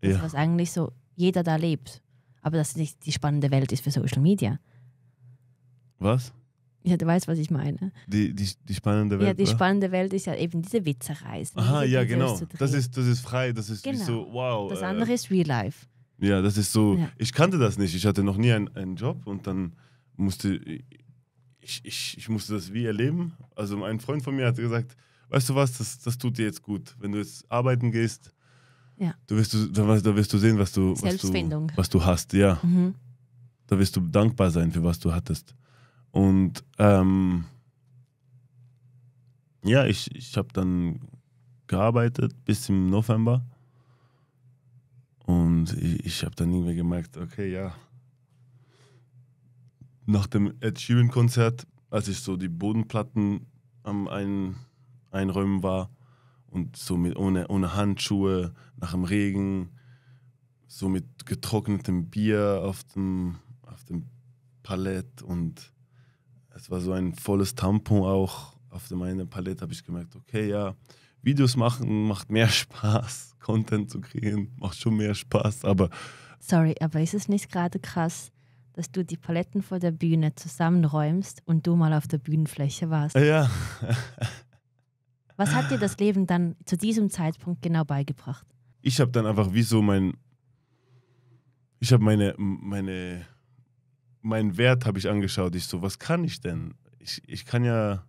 Das, ja. was eigentlich so jeder da lebt. Aber das nicht die spannende Welt ist für Social Media. Was? Ja, du weißt, was ich meine. Die, die, die spannende Welt. Ja, die oder? spannende Welt ist ja eben diese Witzereise. Ne, Aha, diese ja, genau. Das ist, das ist frei, das ist genau. so, wow. Das äh, andere äh, ist Real Life. Ja, das ist so, ja. ich kannte das nicht. Ich hatte noch nie einen, einen Job und dann musste ich, ich, ich musste das wie erleben. Also ein Freund von mir hat gesagt, weißt du was, das, das tut dir jetzt gut. Wenn du jetzt arbeiten gehst, ja. du wirst du, da, wirst du sehen, was du, was du, was du hast, ja. Mhm. Da wirst du dankbar sein für was du hattest. Und ähm, ja, ich, ich habe dann gearbeitet bis im November. Und ich, ich habe dann irgendwie gemerkt, okay, ja. Nach dem Ed Sheeran-Konzert, als ich so die Bodenplatten am ein, Einräumen war und so mit ohne, ohne Handschuhe, nach dem Regen, so mit getrocknetem Bier auf dem, auf dem Palett und es war so ein volles Tampon auch auf meiner Palette, habe ich gemerkt, okay, ja, Videos machen macht mehr Spaß, Content zu kreieren macht schon mehr Spaß, aber... Sorry, aber ist es nicht gerade krass, dass du die Paletten vor der Bühne zusammenräumst und du mal auf der Bühnenfläche warst? Ja. Was hat dir das Leben dann zu diesem Zeitpunkt genau beigebracht? Ich habe dann einfach wie so mein... Ich habe meine, meine meinen Wert habe ich angeschaut. Ich so, was kann ich denn? Ich, ich kann ja,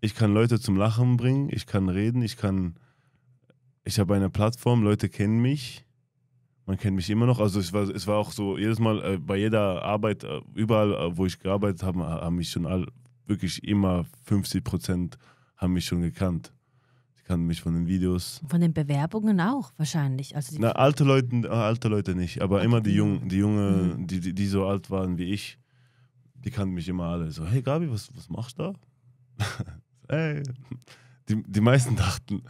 ich kann Leute zum Lachen bringen, ich kann reden, ich kann, ich habe eine Plattform, Leute kennen mich, man kennt mich immer noch. Also es war, es war auch so, jedes Mal äh, bei jeder Arbeit, äh, überall, äh, wo ich gearbeitet habe, haben mich schon all, wirklich immer 50 Prozent haben mich schon gekannt kannten mich von den Videos. Von den Bewerbungen auch wahrscheinlich. Also Na, alte Leute, äh, alte Leute nicht, aber okay. immer die Jungen, die, Junge, mhm. die, die, die, so alt waren wie ich, die kannten mich immer alle. So, hey Gabi, was, was machst du da? hey. Die, die meisten dachten,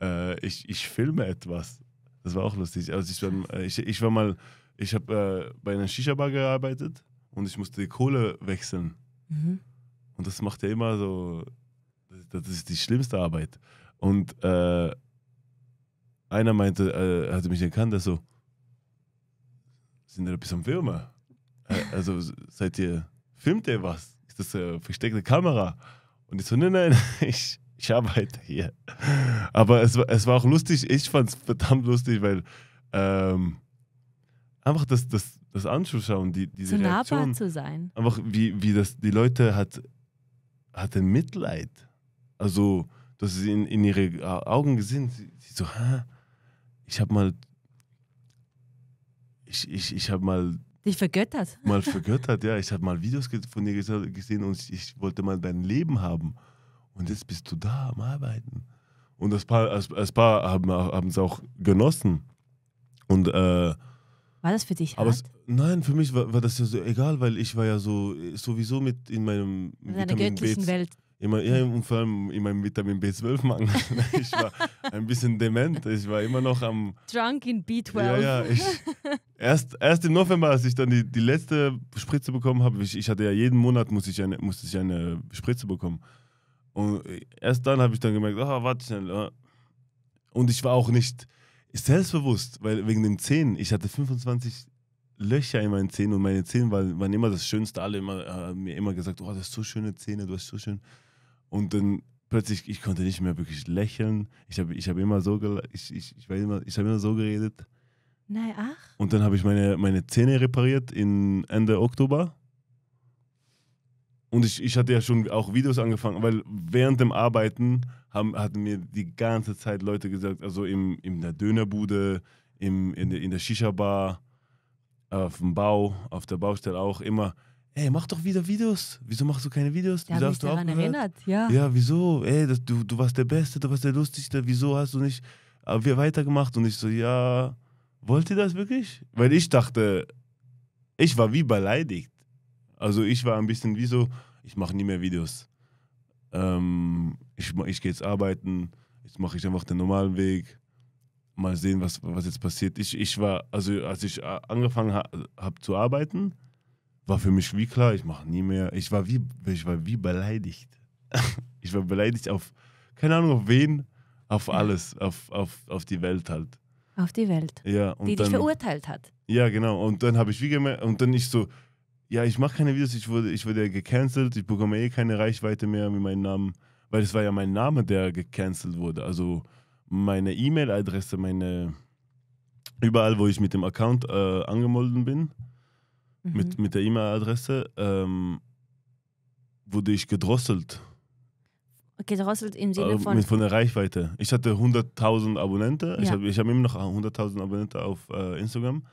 äh, ich, ich filme etwas. Das war auch lustig. Also ich, war, ich, ich war mal, ich habe äh, bei einer Shisha-Bar gearbeitet und ich musste die Kohle wechseln. Mhm. Und das macht ja immer so, das ist die schlimmste Arbeit. Und äh, einer meinte, äh, hatte mich erkannt, er so, sind ihr ein bisschen Filmen? Äh, also seid ihr, filmt ihr was? Ist das eine äh, versteckte Kamera? Und ich so, nein, nein, ich, ich arbeite hier. Aber es, es war auch lustig, ich fand es verdammt lustig, weil ähm, einfach das, das, das Anzuschauen, die, diese zu Reaktion. zu sein. Einfach wie, wie das, die Leute hat, hatten Mitleid. Also dass sie in, in ihre äh, Augen gesehen. Sie, sie so, Hä? ich habe mal, ich, ich, ich habe mal Dich vergöttert. Mal vergöttert, ja. Ich habe mal Videos von dir gesehen und ich, ich, wollte mal dein Leben haben. Und jetzt bist du da am Arbeiten. Und das Paar, als, als Paar haben es auch genossen. Und äh, war das für dich? Aber es, nein, für mich war, war, das ja so egal, weil ich war ja so sowieso mit in meinem in Vitamin, B, Welt. Immer, ja, und vor allem in meinem Vitamin B12-Mangel. Ich war ein bisschen dement. Ich war immer noch am. Drunk in B12. Ja, ja. Ich, erst, erst im November, als ich dann die, die letzte Spritze bekommen habe, ich, ich hatte ja jeden Monat musste ich eine, musste ich eine Spritze bekommen. Und erst dann habe ich dann gemerkt, oh, warte schnell. Ah. Und ich war auch nicht selbstbewusst, weil wegen den Zähnen, ich hatte 25 Löcher in meinen Zähnen und meine Zähne waren, waren immer das Schönste. Alle immer, äh, haben mir immer gesagt, oh, du hast so schöne Zähne, du hast so schön. Und dann plötzlich, ich konnte nicht mehr wirklich lächeln. Ich habe ich hab immer, so ich, ich, ich immer, ich hab immer so geredet. Nein, ach. Und dann habe ich meine, meine Zähne repariert in Ende Oktober. Und ich, ich hatte ja schon auch Videos angefangen, weil während dem Arbeiten haben, hatten mir die ganze Zeit Leute gesagt, also im, in der Dönerbude, im, in, in der Shisha-Bar, auf dem Bau, auf der Baustelle auch immer, hey, mach doch wieder Videos. Wieso machst du keine Videos? Der wieso hat daran aufgehört? erinnert, ja. Ja, wieso? Ey, das, du, du warst der Beste, du warst der Lustigste, wieso hast du nicht äh, wir weitergemacht? Und ich so, ja, wollt ihr das wirklich? Weil ich dachte, ich war wie beleidigt. Also ich war ein bisschen wie so, ich mache nie mehr Videos. Ähm, ich ich gehe jetzt arbeiten, jetzt mache ich einfach den normalen Weg. Mal sehen, was, was jetzt passiert. Ich, ich war, also als ich äh, angefangen habe zu arbeiten, war für mich wie klar, ich mache nie mehr. Ich war wie, ich war wie beleidigt. ich war beleidigt auf, keine Ahnung auf wen, auf alles, auf, auf, auf die Welt halt. Auf die Welt. Ja, und die dann, dich verurteilt hat. Ja, genau. Und dann habe ich wie gemerkt, und dann ich so, ja, ich mache keine Videos, ich wurde, ich wurde ja gecancelt, ich bekomme eh keine Reichweite mehr mit meinem Namen, weil es war ja mein Name, der gecancelt wurde. Also meine E-Mail-Adresse, meine, überall, wo ich mit dem Account äh, angemeldet bin, mhm. mit, mit der E-Mail-Adresse, ähm, wurde ich gedrosselt. Gedrosselt im Sinne ähm, von? Mit, von der Reichweite. Ich hatte 100.000 Abonnenten. Ja. Ich habe ich hab immer noch 100.000 Abonnenten auf äh, Instagram.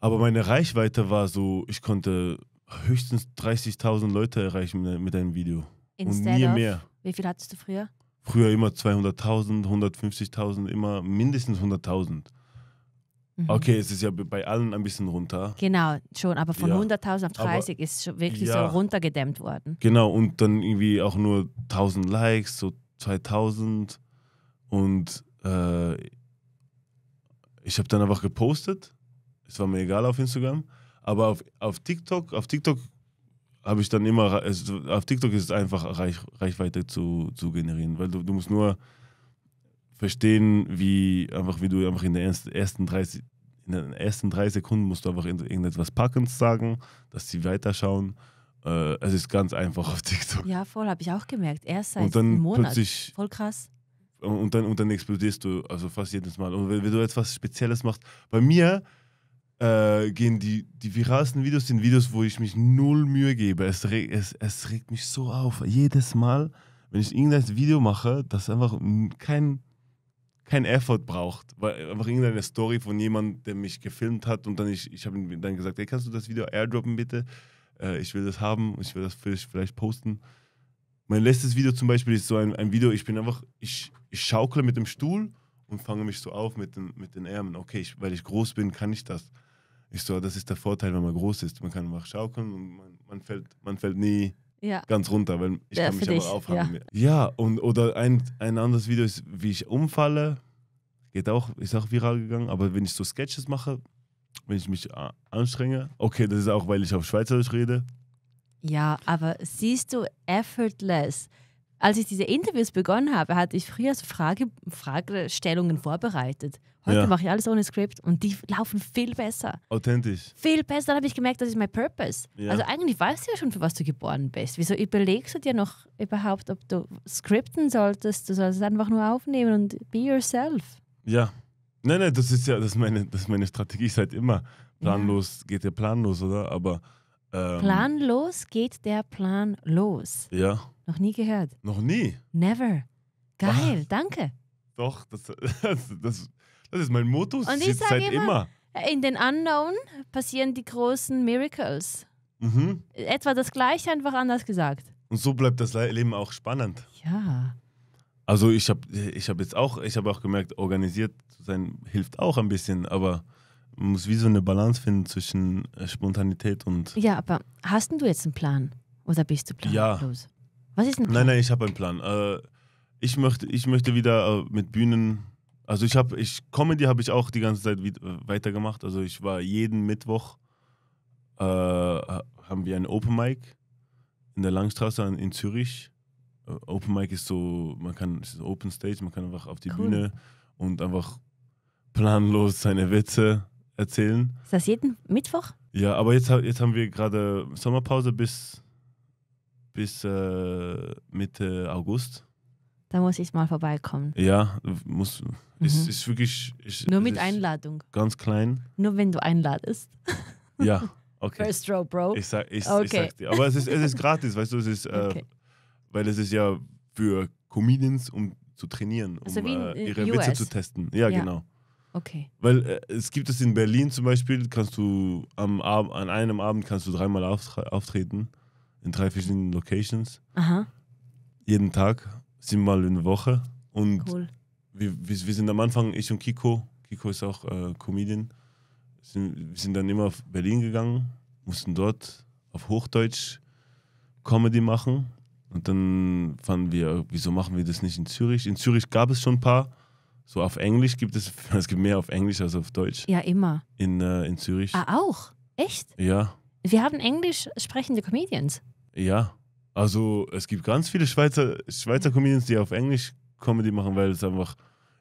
Aber meine Reichweite war so, ich konnte höchstens 30.000 Leute erreichen mit, mit einem Video. Instead Und nie mehr. Wie viel hattest du früher? Früher immer 200.000, 150.000, immer mindestens 100.000. Mhm. Okay, es ist ja bei allen ein bisschen runter. Genau, schon, aber von ja. 100.000 auf 30 aber ist schon wirklich ja. so runtergedämmt worden. Genau, und dann irgendwie auch nur 1000 Likes, so 2000 und äh, ich habe dann einfach gepostet. Es war mir egal auf Instagram, aber auf, auf TikTok, auf TikTok habe ich dann immer, es, auf TikTok ist es einfach Reich, Reichweite zu, zu generieren, weil du, du musst nur verstehen, wie einfach, wie du einfach in, der ersten 30, in den ersten drei Sekunden musst du einfach irgendetwas Packens sagen, dass sie weiterschauen. Äh, es ist ganz einfach auf TikTok. Ja, voll, habe ich auch gemerkt. Erst seit einem Monat. voll krass. Und dann, und dann explodierst du, also fast jedes Mal. Und wenn, wenn du etwas Spezielles machst, bei mir äh, gehen die, die viralsten Videos, sind Videos, wo ich mich null Mühe gebe. Es, reg, es, es regt mich so auf. Jedes Mal, wenn ich irgendein Video mache, das einfach kein kein Effort braucht. Weil einfach irgendeine Story von jemandem, der mich gefilmt hat und dann ich, ich habe ihm dann gesagt, ey, kannst du das Video airdroppen bitte? Äh, ich will das haben, und ich will das vielleicht posten. Mein letztes Video zum Beispiel ist so ein, ein Video, ich bin einfach, ich, ich schaukle mit dem Stuhl und fange mich so auf mit den, mit den Ärmeln. Okay, ich, weil ich groß bin, kann ich das. Ich so, das ist der Vorteil, wenn man groß ist. Man kann einfach schaukeln und man, man, fällt, man fällt nie ja. Ganz runter, weil ich ja, kann mich aber dich. Ja. ja, und oder ein, ein anderes Video ist, wie ich umfalle. Geht auch, ist auch viral gegangen, aber wenn ich so Sketches mache, wenn ich mich äh, anstrenge, okay, das ist auch, weil ich auf Schweizerisch rede. Ja, aber siehst du, effortless als ich diese Interviews begonnen habe, hatte ich früher so Frage, Fragestellungen vorbereitet. Heute ja. mache ich alles ohne Skript und die laufen viel besser. Authentisch. Viel besser. Dann habe ich gemerkt, das ist mein Purpose. Ja. Also eigentlich weißt du ja schon, für was du geboren bist. Wieso überlegst du dir noch überhaupt, ob du skripten solltest? Du sollst es einfach nur aufnehmen und be yourself. Ja. Nein, nein, das ist ja das ist meine, das ist meine Strategie seit immer. Planlos ja. geht ja planlos, oder? Aber ähm, Planlos geht der Plan los. Ja. Noch nie gehört. Noch nie? Never. Geil, Ach, danke. Doch, das, das, das, das, ist mein Motto. Und ich sage immer, immer, in den Unknown passieren die großen Miracles. Mhm. Etwa das Gleiche, einfach anders gesagt. Und so bleibt das Leben auch spannend. Ja. Also ich habe ich hab jetzt auch, ich habe auch gemerkt, organisiert zu sein hilft auch ein bisschen, aber man muss wie so eine Balance finden zwischen äh, Spontanität und. Ja, aber hast du jetzt einen Plan? Oder bist du planlos? Ja. Was ist ein Plan? Nein, nein, ich habe einen Plan. Äh, ich, möchte, ich möchte wieder äh, mit Bühnen. Also ich habe, ich Comedy habe ich auch die ganze Zeit wieder, äh, weitergemacht. Also ich war jeden Mittwoch äh, haben wir ein Open Mic in der Langstraße in Zürich. Äh, Open Mic ist so, man kann, es ist Open Stage, man kann einfach auf die cool. Bühne und einfach planlos seine Witze erzählen. Ist das jeden Mittwoch? Ja, aber jetzt, jetzt haben wir gerade Sommerpause bis, bis äh, Mitte August. Da muss ich mal vorbeikommen. Ja, muss, mhm. ist, ist wirklich. Ist, Nur mit Einladung. Ganz klein. Nur wenn du einladest. Ja, okay. First Row, Bro. Ich, sag, ich, okay. ich sag's dir. Aber es ist, es ist gratis, weißt du, es ist, äh, okay. weil es ist ja für Comedians, um zu trainieren, also um also äh, ihre US. Witze zu testen. Ja, ja. genau. Okay. Weil äh, es gibt es in Berlin zum Beispiel, kannst du am Ab an einem Abend kannst du dreimal auftre auftreten in drei verschiedenen Locations. Aha. Jeden Tag, siebenmal in der Woche. Und cool. wir, wir, sind am Anfang, ich und Kiko, Kiko ist auch äh, Comedian, sind, wir sind dann immer auf Berlin gegangen, mussten dort auf Hochdeutsch Comedy machen. Und dann fanden wir, wieso machen wir das nicht in Zürich? In Zürich gab es schon ein paar, so auf Englisch gibt es, es gibt mehr auf Englisch als auf Deutsch. Ja, immer. In, äh, in Zürich. Ah, auch? Echt? Ja. Wir haben englisch sprechende Comedians. Ja. Also es gibt ganz viele Schweizer, Schweizer Comedians, die auf Englisch Comedy machen, weil es einfach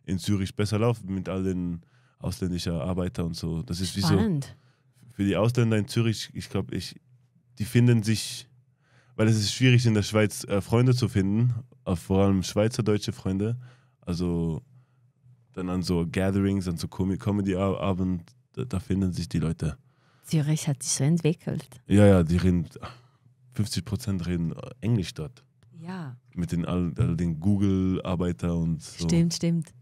in Zürich besser läuft mit all den ausländischen Arbeitern und so. Das ist Spannend. wie so für die Ausländer in Zürich, ich glaube, ich, die finden sich, weil es ist schwierig in der Schweiz äh, Freunde zu finden, äh, vor allem schweizerdeutsche Freunde. Also dann an so Gatherings, an so Comedy-Abend, da, da, finden sich die Leute. Zürich hat sich so entwickelt. Ja, ja, die reden, 50 Prozent reden Englisch dort. Ja. Mit den, den Google-Arbeiter und so. Stimmt, stimmt.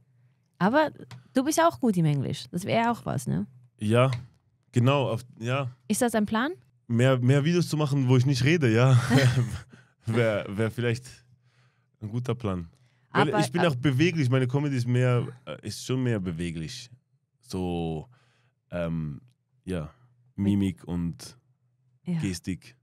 Aber du bist auch gut im Englisch. Das wäre auch was, ne? Ja, genau. Auf, ja. Ist das ein Plan? Mehr, mehr Videos zu machen, wo ich nicht rede, ja. wäre wär vielleicht ein guter Plan. Weil aber, ich bin auch beweglich, meine Comedy ist mehr, äh, ist schon mehr beweglich. So, ähm, ja, Mimik und ja. Gestik.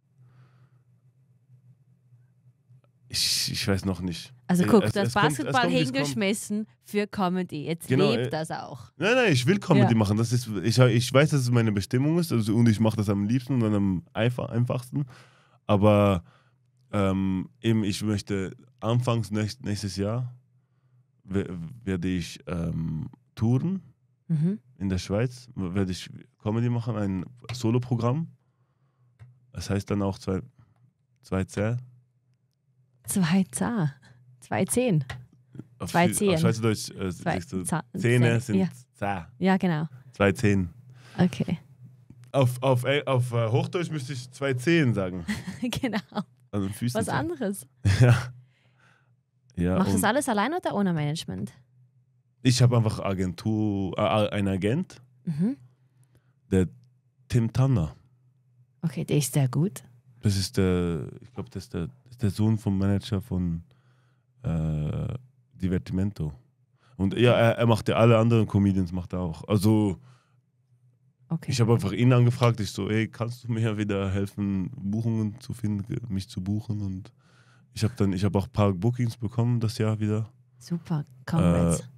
Ich, ich, weiß noch nicht. Also äh, guck, es, das es Basketball kommt, kommt, hingeschmissen für Comedy. Jetzt genau, lebt äh, das auch. Nein, nein, ich will Comedy ja. machen. Das ist, ich, ich weiß, dass es meine Bestimmung ist also, und ich mache das am liebsten und am einfachsten. Aber ähm, eben, ich möchte anfangs nächst, nächstes Jahr werde ich ähm, touren mhm. in der Schweiz, werde ich Comedy machen, ein Solo-Programm. Das heißt dann auch zwei, zwei Zäh. Zwei Zah. Zwei Zehen. Auf Schweizerdeutsch äh, zwei Zah Zähne sind ja. Zah. Ja, genau. Zwei Zehen. Okay. Auf, auf, äh, auf äh, Hochdeutsch müsste ich zwei Zehen sagen. genau. Also Füßen Was anderes. ja. Ja, Machst du das alles allein oder ohne Management? Ich habe einfach Agentur, äh, äh, einen Agent, mhm. der Tim Tanner. Okay, der ist sehr gut. Das ist der, ich glaube, das ist der, ist der Sohn vom Manager von äh, Divertimento. Und ja, er, er macht ja alle anderen Comedians, macht er auch. Also okay. ich habe einfach ihn angefragt, ich so, ey, kannst du mir wieder helfen, Buchungen zu finden, mich zu buchen und ich habe dann, ich habe auch ein paar Bookings bekommen das Jahr wieder. Super, Congrats.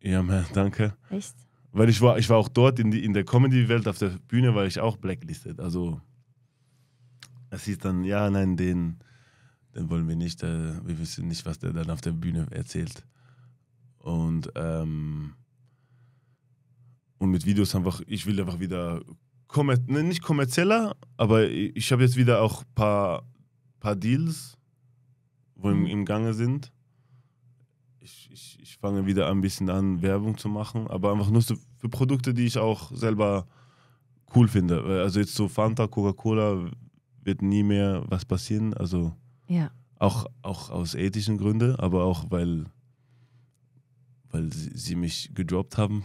Äh, ja, man, danke. Echt? Weil ich war, ich war auch dort in, die, in der Comedy-Welt auf der Bühne, war ich auch blacklisted. Also es hieß dann, ja, nein, den, den wollen wir nicht, äh, wir wissen nicht, was der dann auf der Bühne erzählt. Und, ähm, und mit Videos einfach, ich will einfach wieder Kommer ne, nicht kommerzieller, aber ich habe jetzt wieder auch ein paar, paar Deals wo im, mhm. im Gange sind. Ich, ich, ich fange wieder ein bisschen an, Werbung zu machen, aber einfach nur für Produkte, die ich auch selber cool finde. Äh, also jetzt so Fanta, Coca-Cola wird nie mehr was passieren. Also ja. auch, auch aus ethischen Gründen, aber auch weil, weil sie, sie mich gedroppt haben.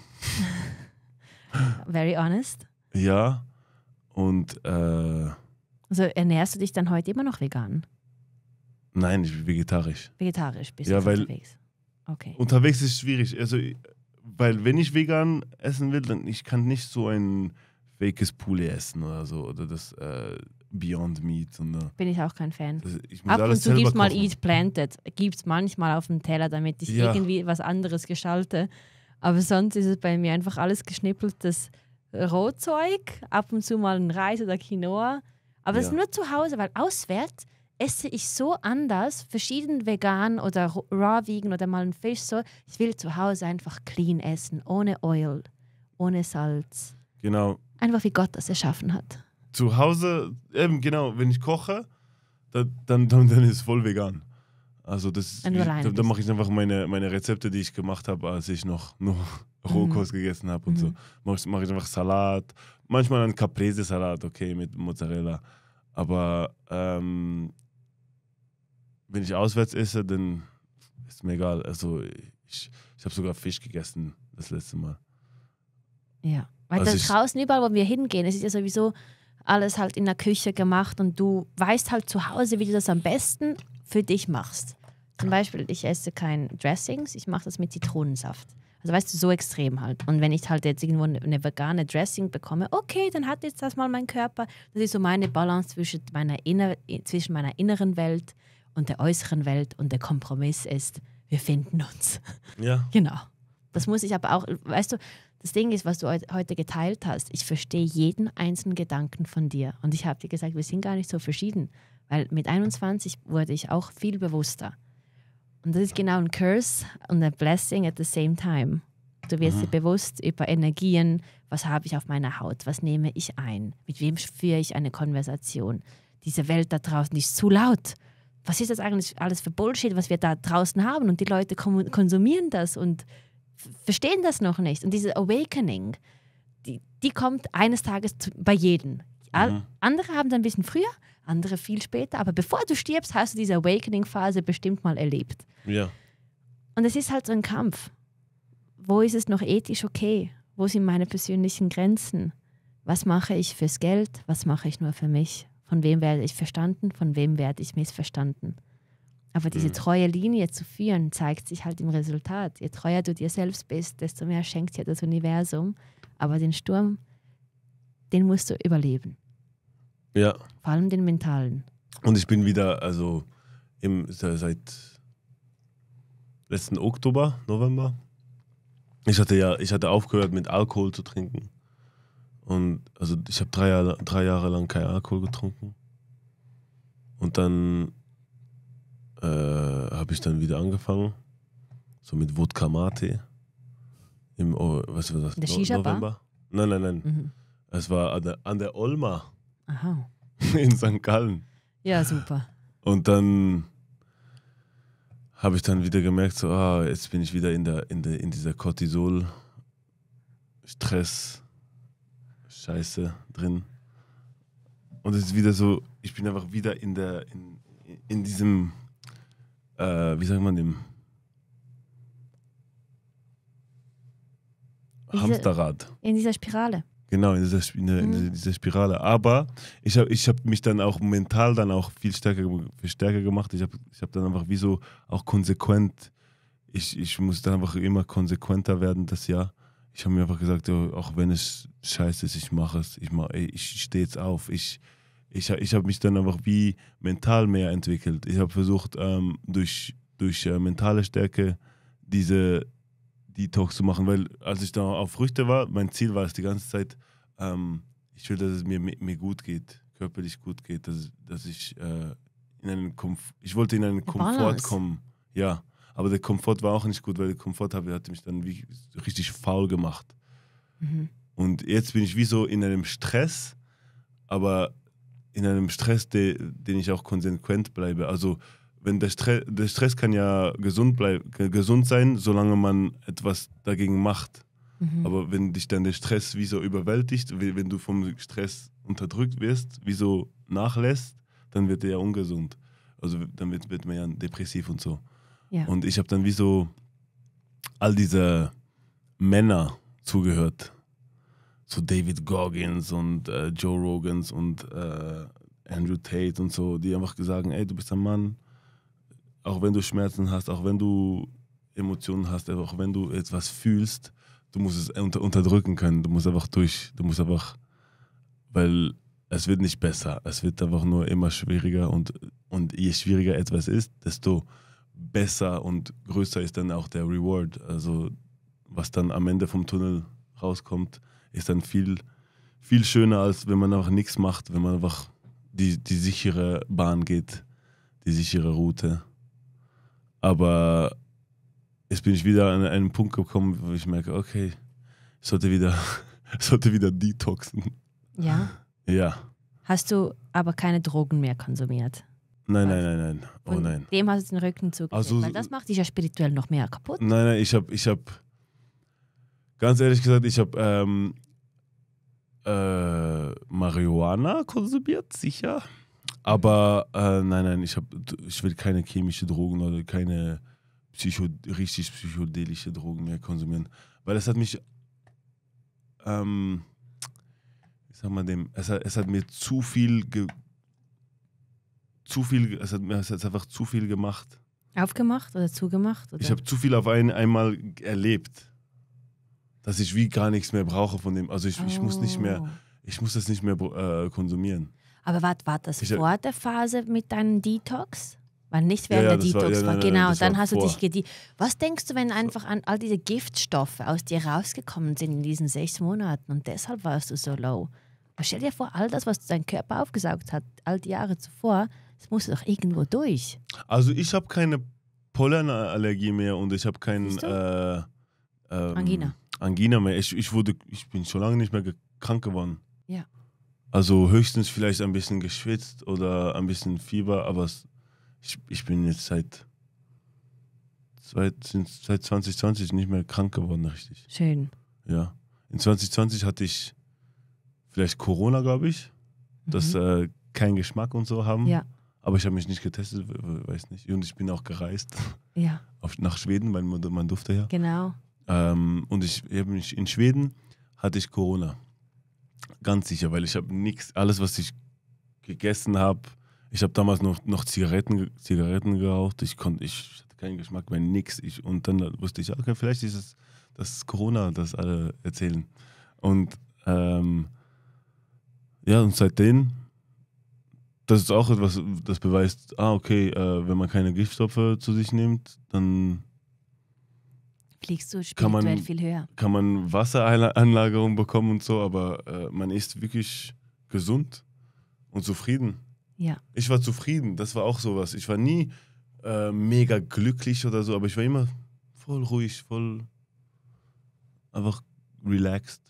Very honest. Ja. Und äh, also ernährst du dich dann heute immer noch vegan? Nein, ich bin vegetarisch. Vegetarisch bist ja, du weil unterwegs. Okay. Unterwegs ist schwierig. Also, weil wenn ich vegan essen will, dann ich kann nicht so ein fakes Pulli essen oder so. Oder das äh, Beyond Meat. Und, äh, Bin ich auch kein Fan. Das, Ab und zu gibt es mal Eat Planted. Gibt es manchmal auf dem Teller, damit ich ja. irgendwie was anderes gestalte. Aber sonst ist es bei mir einfach alles geschnippeltes Rohzeug. Ab und zu mal ein Reis oder Quinoa. Aber ja. ist nur zu Hause, weil auswärts esse ich so anders, verschieden vegan oder raw vegan oder mal ein Fisch so. Ich will zu Hause einfach clean essen, ohne Oil, ohne Salz. Genau. Einfach wie Gott das erschaffen hat. Zu Hause, eben genau, wenn ich koche, dann, dann, dann, ist es voll vegan. Also das, ich, dann, dann mache ich einfach meine, meine Rezepte, die ich gemacht habe, als ich noch nur mhm. Rohkost mhm. gegessen habe und mhm. so. Mache mach ich einfach Salat, manchmal einen Caprese-Salat, okay, mit Mozzarella. Aber ähm, wenn ich auswärts esse, dann ist mir egal. Also ich, ich habe sogar Fisch gegessen das letzte Mal. Ja, weil also das draußen überall, wo wir hingehen, es ist ja sowieso alles halt in der Küche gemacht und du weißt halt zu Hause, wie du das am besten für dich machst. Zum Beispiel, ich esse kein Dressings, ich mache das mit Zitronensaft. Also weißt du, so extrem halt. Und wenn ich halt jetzt irgendwo ne, eine vegane Dressing bekomme, okay, dann hat jetzt das mal mein Körper. Das ist so meine Balance zwischen meiner, inner, zwischen meiner inneren Welt, und der äußeren Welt und der Kompromiss ist, wir finden uns. Ja. Genau. Das muss ich aber auch, weißt du, das Ding ist, was du heute geteilt hast, ich verstehe jeden einzelnen Gedanken von dir. Und ich habe dir gesagt, wir sind gar nicht so verschieden, weil mit 21 wurde ich auch viel bewusster. Und das ist genau ein Curse und ein Blessing at the same time. Du wirst mhm. dir bewusst über Energien, was habe ich auf meiner Haut, was nehme ich ein, mit wem führe ich eine Konversation. Diese Welt da draußen ist zu laut was ist das eigentlich alles für Bullshit, was wir da draußen haben? Und die Leute konsumieren das und verstehen das noch nicht. Und diese Awakening, die, die kommt eines Tages zu, bei jedem. Mhm. Andere haben es ein bisschen früher, andere viel später. Aber bevor du stirbst, hast du diese Awakening-Phase bestimmt mal erlebt. Ja. Und es ist halt so ein Kampf. Wo ist es noch ethisch okay? Wo sind meine persönlichen Grenzen? Was mache ich fürs Geld? Was mache ich nur für mich? Von wem werde ich verstanden, von wem werde ich missverstanden. Aber diese mhm. treue Linie zu führen, zeigt sich halt im Resultat. Je treuer du dir selbst bist, desto mehr schenkt dir das Universum. Aber den Sturm, den musst du überleben. Ja. Vor allem den mentalen. Und ich bin wieder, also im, seit letzten Oktober, November. Ich hatte ja, ich hatte aufgehört, mit Alkohol zu trinken. Und also ich habe drei, Jahre, drei Jahre lang kein Alkohol getrunken. Und dann äh, habe ich dann wieder angefangen. So mit Wodka Mate. Im, oh, was war das? Der Shisha November? Nein, nein, nein. Mhm. Es war an der, an der Olma. Aha. In St. Gallen. Ja, super. Und dann habe ich dann wieder gemerkt, so, ah, jetzt bin ich wieder in, der, in, der, in dieser Cortisol-Stress- Scheiße drin. Und es ist wieder so, ich bin einfach wieder in der, in, in diesem, äh, wie sagt man dem? Diese, Hamsterrad. In dieser Spirale. Genau, in dieser, in, der, mhm. in dieser Spirale. Aber ich habe ich hab mich dann auch mental dann auch viel stärker, viel stärker gemacht. Ich habe ich hab dann einfach wie so auch konsequent, ich, ich muss dann einfach immer konsequenter werden das Jahr ich habe mir einfach gesagt, auch wenn es scheiße ist, ich mache es. Ich, mach, ich stehe jetzt auf. Ich, ich, ich habe mich dann einfach wie mental mehr entwickelt. Ich habe versucht, ähm, durch, durch äh, mentale Stärke diese Detox zu machen, weil als ich da auf Früchte war, mein Ziel war es die ganze Zeit, ähm, ich will, dass es mir, mir gut geht, körperlich gut geht, dass, dass ich äh, in einen Komf ich wollte in einen Komfort Balance. kommen. Ja. Aber der Komfort war auch nicht gut, weil der Komfort hat, hat mich dann wie, richtig faul gemacht. Mhm. Und jetzt bin ich wie so in einem Stress, aber in einem Stress, de, den ich auch konsequent bleibe. Also wenn der, Stre der Stress kann ja gesund, bleib, gesund sein, solange man etwas dagegen macht. Mhm. Aber wenn dich dann der Stress wie so überwältigt, wenn du vom Stress unterdrückt wirst, wie so nachlässt, dann wird er ja ungesund. Also dann wird, wird man ja depressiv und so. Ja. Und ich habe dann wie so all diese Männer zugehört. So David Goggins und äh, Joe Rogans und äh, Andrew Tate und so, die einfach gesagt ey, du bist ein Mann, auch wenn du Schmerzen hast, auch wenn du Emotionen hast, auch wenn du etwas fühlst, du musst es unter unterdrücken können, du musst einfach durch, du musst einfach, weil es wird nicht besser, es wird einfach nur immer schwieriger und, und je schwieriger etwas ist, desto besser und größer ist dann auch der Reward. Also was dann am Ende vom Tunnel rauskommt, ist dann viel, viel schöner, als wenn man einfach nichts macht, wenn man einfach die, die sichere Bahn geht, die sichere Route. Aber jetzt bin ich wieder an einen Punkt gekommen, wo ich merke, okay, ich sollte wieder, sollte wieder detoxen. Ja. Ja. Hast du aber keine Drogen mehr konsumiert? Nein, nein, nein, nein. Oh Und nein. Dem hast du den Rücken zugekehrt, also, weil das macht dich ja spirituell noch mehr kaputt. Nein, nein, ich habe, ich habe, ganz ehrlich gesagt, ich habe ähm, äh, Marihuana konsumiert, sicher. Aber äh, nein, nein, ich, hab, ich will keine chemische Drogen oder keine psycho, richtig psychedelische Drogen mehr konsumieren. Weil es hat mich, ähm, ich sag mal dem, es hat, es hat mir zu viel ge zu viel, es hat mir einfach zu viel gemacht. Aufgemacht oder zugemacht? Oder? Ich habe zu viel auf ein, einmal erlebt, dass ich wie gar nichts mehr brauche von dem. Also ich, oh. ich muss nicht mehr, oh. ich muss das nicht mehr äh, konsumieren. Aber war, war das ich, vor der Phase mit deinem Detox? War nicht während ja, ja, der Detox war, ja, nein, war. Nein, genau, nein, dann hast vor. du dich gedient. Was denkst du, wenn einfach an all diese Giftstoffe aus dir rausgekommen sind in diesen sechs Monaten und deshalb warst du so low? stell dir vor, all das, was dein Körper aufgesaugt hat, all die Jahre zuvor, es muss doch irgendwo durch. Also ich habe keine Pollenallergie mehr und ich habe keine äh, ähm, Angina. Angina mehr. Ich, ich, wurde, ich bin schon lange nicht mehr krank geworden. Ja. Also höchstens vielleicht ein bisschen geschwitzt oder ein bisschen Fieber, aber ich, ich bin jetzt seit, seit, seit 2020 nicht mehr krank geworden, richtig. Schön. Ja. In 2020 hatte ich vielleicht Corona, glaube ich, mhm. dass äh, keinen Geschmack und so haben. Ja. Aber ich habe mich nicht getestet, weiß nicht. Und ich bin auch gereist. Ja. Auf, nach Schweden, weil man, man durfte ja. Genau. Ähm, und ich habe mich in Schweden hatte ich Corona. Ganz sicher, weil ich habe nichts, alles was ich gegessen habe, ich habe damals noch, noch Zigaretten, Zigaretten geraucht. Ich konnte, ich hatte keinen Geschmack mehr, nichts. Ich, und dann wusste ich, okay, vielleicht ist es das Corona, das alle erzählen. Und ähm, ja, und seitdem das ist auch etwas, das beweist, ah, okay, äh, wenn man keine Giftstoffe zu sich nimmt, dann fliegst du spirituell kann man, viel höher. Kann man Wasseranlagerung bekommen und so, aber äh, man ist wirklich gesund und zufrieden. Ja. Ich war zufrieden, das war auch sowas. Ich war nie äh, mega glücklich oder so, aber ich war immer voll ruhig, voll einfach relaxed.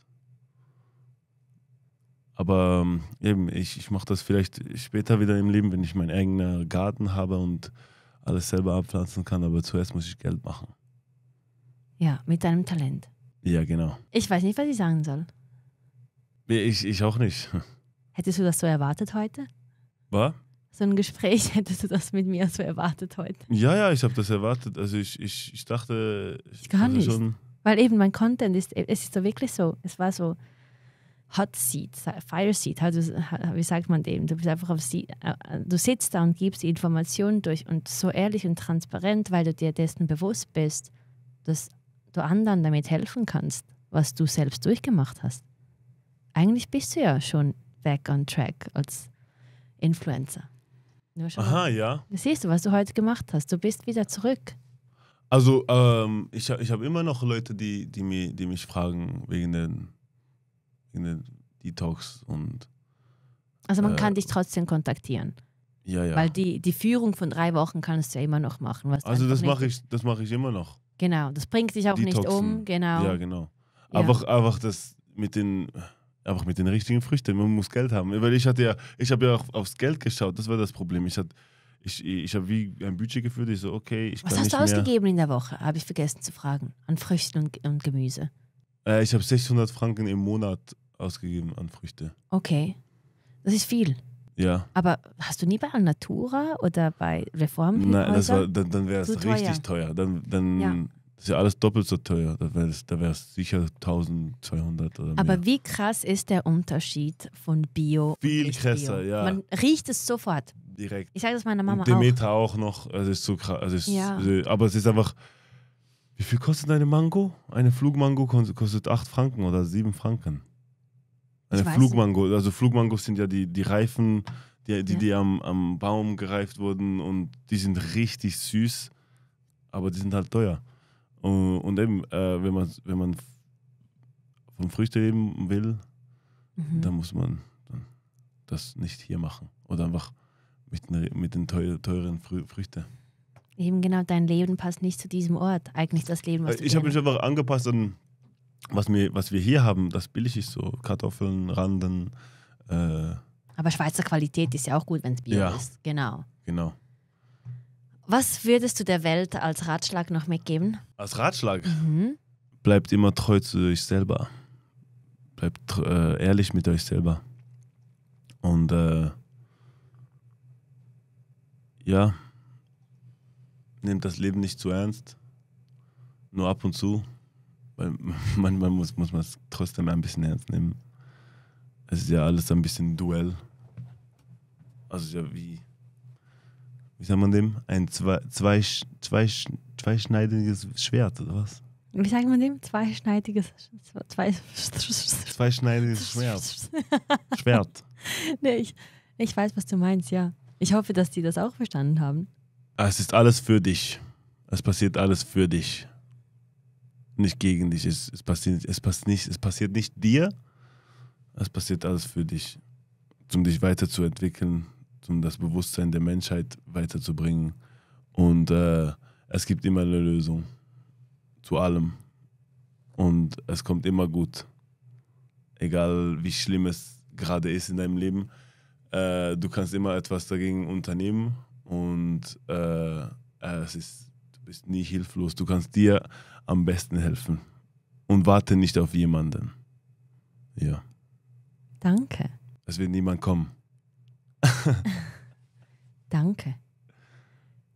Aber ähm, eben, ich, ich mache das vielleicht später wieder im Leben, wenn ich meinen eigenen Garten habe und alles selber abpflanzen kann. Aber zuerst muss ich Geld machen. Ja, mit deinem Talent. Ja, genau. Ich weiß nicht, was ich sagen soll. Ich, ich auch nicht. Hättest du das so erwartet heute? Was? So ein Gespräch, hättest du das mit mir so erwartet heute? Ja, ja, ich habe das erwartet. Also ich, ich, ich dachte... Ich gar nicht. Weil eben mein Content ist, es ist so wirklich so, es war so Hot Seat, Fire Seat, also, wie sagt man dem? Du bist einfach auf sie, äh, du sitzt da und gibst die Informationen durch und so ehrlich und transparent, weil du dir dessen bewusst bist, dass du anderen damit helfen kannst, was du selbst durchgemacht hast. Eigentlich bist du ja schon back on track als Influencer. Aha, mal. ja. Das siehst du, was du heute gemacht hast. Du bist wieder zurück. Also, ähm, ich, ich habe immer noch Leute, die, die, mir, die mich fragen wegen den irgendeine Detox und. Also man äh, kann dich trotzdem kontaktieren. Ja, ja. Weil die, die Führung von drei Wochen kannst du ja immer noch machen. also das mache ich, das mache ich immer noch. Genau, das bringt dich auch Detoxen. nicht um, genau. Ja, genau. Ja. Einfach, einfach das mit den einfach mit den richtigen Früchten. Man muss Geld haben. Weil ich hatte ja, ich habe ja auch aufs Geld geschaut. Das war das Problem. Ich hatte, ich, ich habe wie ein Budget geführt. Ich so, okay, ich Was kann hast du ausgegeben mehr. in der Woche? Habe ich vergessen zu fragen. An Früchten und, und Gemüse. Äh, ich habe 600 Franken im Monat ausgegeben an Früchte. Okay. Das ist viel. Ja. Aber hast du nie bei Alnatura oder bei Reform? Nein, das war, dann, dann wäre es richtig teuer. teuer. Dann, dann ja. ist ja alles doppelt so teuer. Da wäre es da sicher 1200 oder mehr. Aber wie krass ist der Unterschied von Bio? Viel krasser, Bio? ja. Man riecht es sofort. Direkt. Ich sage das meiner Mama Und Demeter auch. auch noch. Also es ist so krass. Also ist, ja. aber es ist einfach. Wie viel kostet eine Mango? Eine Flugmango kostet 8 Franken oder 7 Franken. Also Eine Flugmango. Also Flugmangos sind ja die, die Reifen, die, die, ja. die am, am Baum gereift wurden und die sind richtig süß, aber die sind halt teuer. Und, und eben, äh, wenn man, wenn man vom Früchte leben will, mhm. dann muss man das nicht hier machen. Oder einfach mit, mit den teuren Frü Früchten. Eben genau, dein Leben passt nicht zu diesem Ort. Eigentlich das Leben, was äh, du Ich habe mich einfach angepasst an was wir, was wir hier haben, das billig ist so. Kartoffeln, Randen. Äh Aber Schweizer Qualität ist ja auch gut, wenn es Bio ja. ist. Genau. Genau. Was würdest du der Welt als Ratschlag noch mitgeben? Als Ratschlag? Mhm. Bleibt immer treu zu euch selber. Bleibt äh, ehrlich mit euch selber. Und äh, ja, nehmt das Leben nicht zu ernst. Nur ab und zu manchmal muss, muss man es trotzdem ein bisschen ernst nehmen. Es ist ja alles ein bisschen Duell. Also ja wie, wie sagt man dem? Ein zwei, zwei, zwei, zweischneidiges Schwert, oder was? Wie sagt man dem? Zweischneidiges zwei, Zweischneidiges Schwert. Schwert. nee, ich, ich weiß, was du meinst, ja. Ich hoffe, dass die das auch verstanden haben. Ah, es ist alles für dich. Es passiert alles für dich nicht gegen dich. Es, es, passiert, es, passt nicht, es passiert nicht dir, es passiert alles für dich, um dich weiterzuentwickeln, um das Bewusstsein der Menschheit weiterzubringen. Und äh, es gibt immer eine Lösung zu allem. Und es kommt immer gut. Egal wie schlimm es gerade ist in deinem Leben, äh, du kannst immer etwas dagegen unternehmen und äh, äh es ist, du bist nie hilflos. Du kannst dir am besten helfen. Und warte nicht auf jemanden. Ja. Danke. Es wird niemand kommen. Danke.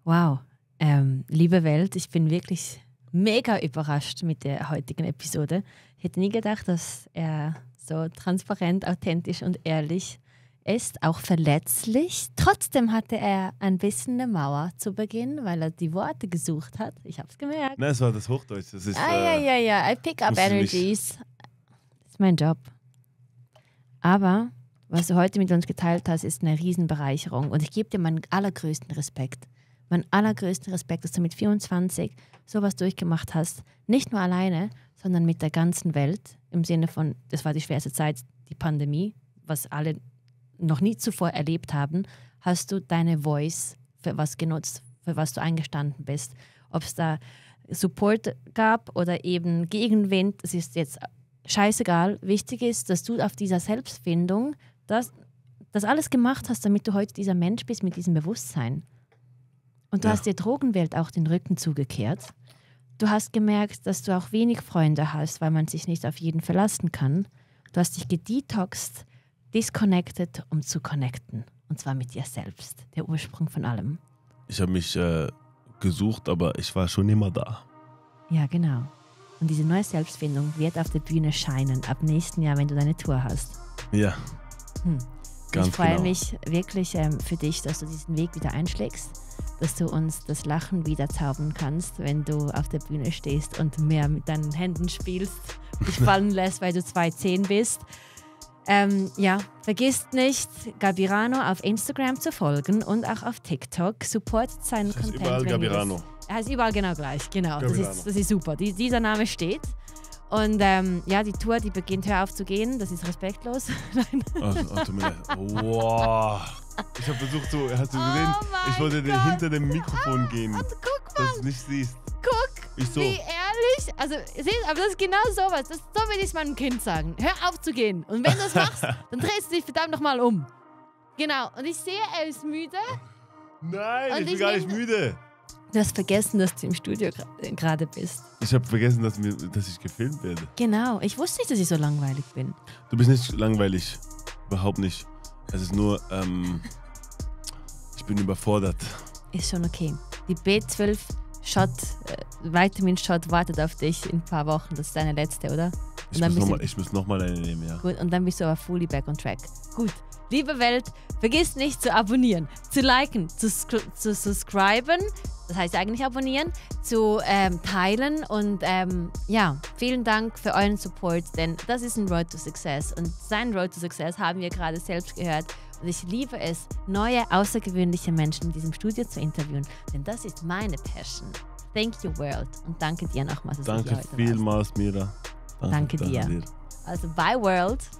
Wow. Ähm, liebe Welt, ich bin wirklich mega überrascht mit der heutigen Episode. Ich hätte nie gedacht, dass er so transparent, authentisch und ehrlich ist ist auch verletzlich. Trotzdem hatte er ein bisschen eine Mauer zu Beginn, weil er die Worte gesucht hat. Ich habe es gemerkt. Nein, es war das Hochdeutsch. Das ist, ah, äh, ja, ja, ja. I pick up energies. Das ist mein Job. Aber was du heute mit uns geteilt hast, ist eine Riesenbereicherung. Und ich gebe dir meinen allergrößten Respekt. Meinen allergrößten Respekt, dass du mit 24 sowas durchgemacht hast. Nicht nur alleine, sondern mit der ganzen Welt. Im Sinne von, das war die schwerste Zeit, die Pandemie, was alle noch nie zuvor erlebt haben, hast du deine Voice für was genutzt, für was du eingestanden bist. Ob es da Support gab oder eben Gegenwind, es ist jetzt scheißegal. Wichtig ist, dass du auf dieser Selbstfindung das, das alles gemacht hast, damit du heute dieser Mensch bist mit diesem Bewusstsein. Und du ja. hast der Drogenwelt auch den Rücken zugekehrt. Du hast gemerkt, dass du auch wenig Freunde hast, weil man sich nicht auf jeden verlassen kann. Du hast dich gedetoxed disconnected, um zu connecten. Und zwar mit dir selbst, der Ursprung von allem. Ich habe mich äh, gesucht, aber ich war schon immer da. Ja, genau. Und diese neue Selbstfindung wird auf der Bühne scheinen, ab nächsten Jahr, wenn du deine Tour hast. Ja. Hm. Ganz ich freue genau. mich wirklich ähm, für dich, dass du diesen Weg wieder einschlägst, dass du uns das Lachen wieder zaubern kannst, wenn du auf der Bühne stehst und mehr mit deinen Händen spielst, dich fallen lässt, weil du 2,10 bist. Ähm, ja, vergisst nicht, Gabirano auf Instagram zu folgen und auch auf TikTok. Support seinen das heißt Content. Überall Gabirano. Er heißt überall genau gleich, genau. Das ist, das ist, super. Die, dieser Name steht. Und ähm, ja, die Tour, die beginnt, hör auf zu gehen, das ist respektlos. Nein. Ach, also, ach, wow. Ich habe versucht, so, hast du gesehen, oh ich wollte Gott. hinter dem Mikrofon ah, gehen, oh, guck mal. dass du nicht siehst. Guck Wieso? Wie ehrlich? Also, siehst, aber das ist genau sowas. Das, so will ich meinem Kind sagen. Hör auf zu gehen. Und wenn du das machst, dann drehst du dich verdammt nochmal um. Genau. Und ich sehe, er ist müde. Nein, Und ich bin gar nicht müde. Du hast vergessen, dass du im Studio äh, gerade bist. Ich habe vergessen, dass, mir, dass ich gefilmt werde. Genau. Ich wusste nicht, dass ich so langweilig bin. Du bist nicht langweilig. Überhaupt nicht. Es ist nur, ähm, ich bin überfordert. Ist schon okay. Die B12 Shot, äh, Vitamin Shot wartet auf dich in ein paar Wochen. Das ist deine letzte, oder? ich muss nochmal noch, mal, ich muss noch eine nehmen, ja. Gut, und dann bist du aber fully back on track. Gut. Liebe Welt, vergiss nicht zu abonnieren, zu liken, zu, zu subscriben, das heißt eigentlich abonnieren, zu ähm, teilen und ähm, ja, vielen Dank für euren Support, denn das ist ein Road to Success und sein Road to Success haben wir gerade selbst gehört und ich liebe es, neue, außergewöhnliche Menschen in diesem Studio zu interviewen, denn das ist meine Passion. Thank you, World. Und danke dir nochmals. Danke vielmals, Mira. Danke, danke dir. dir. Also, bye, World.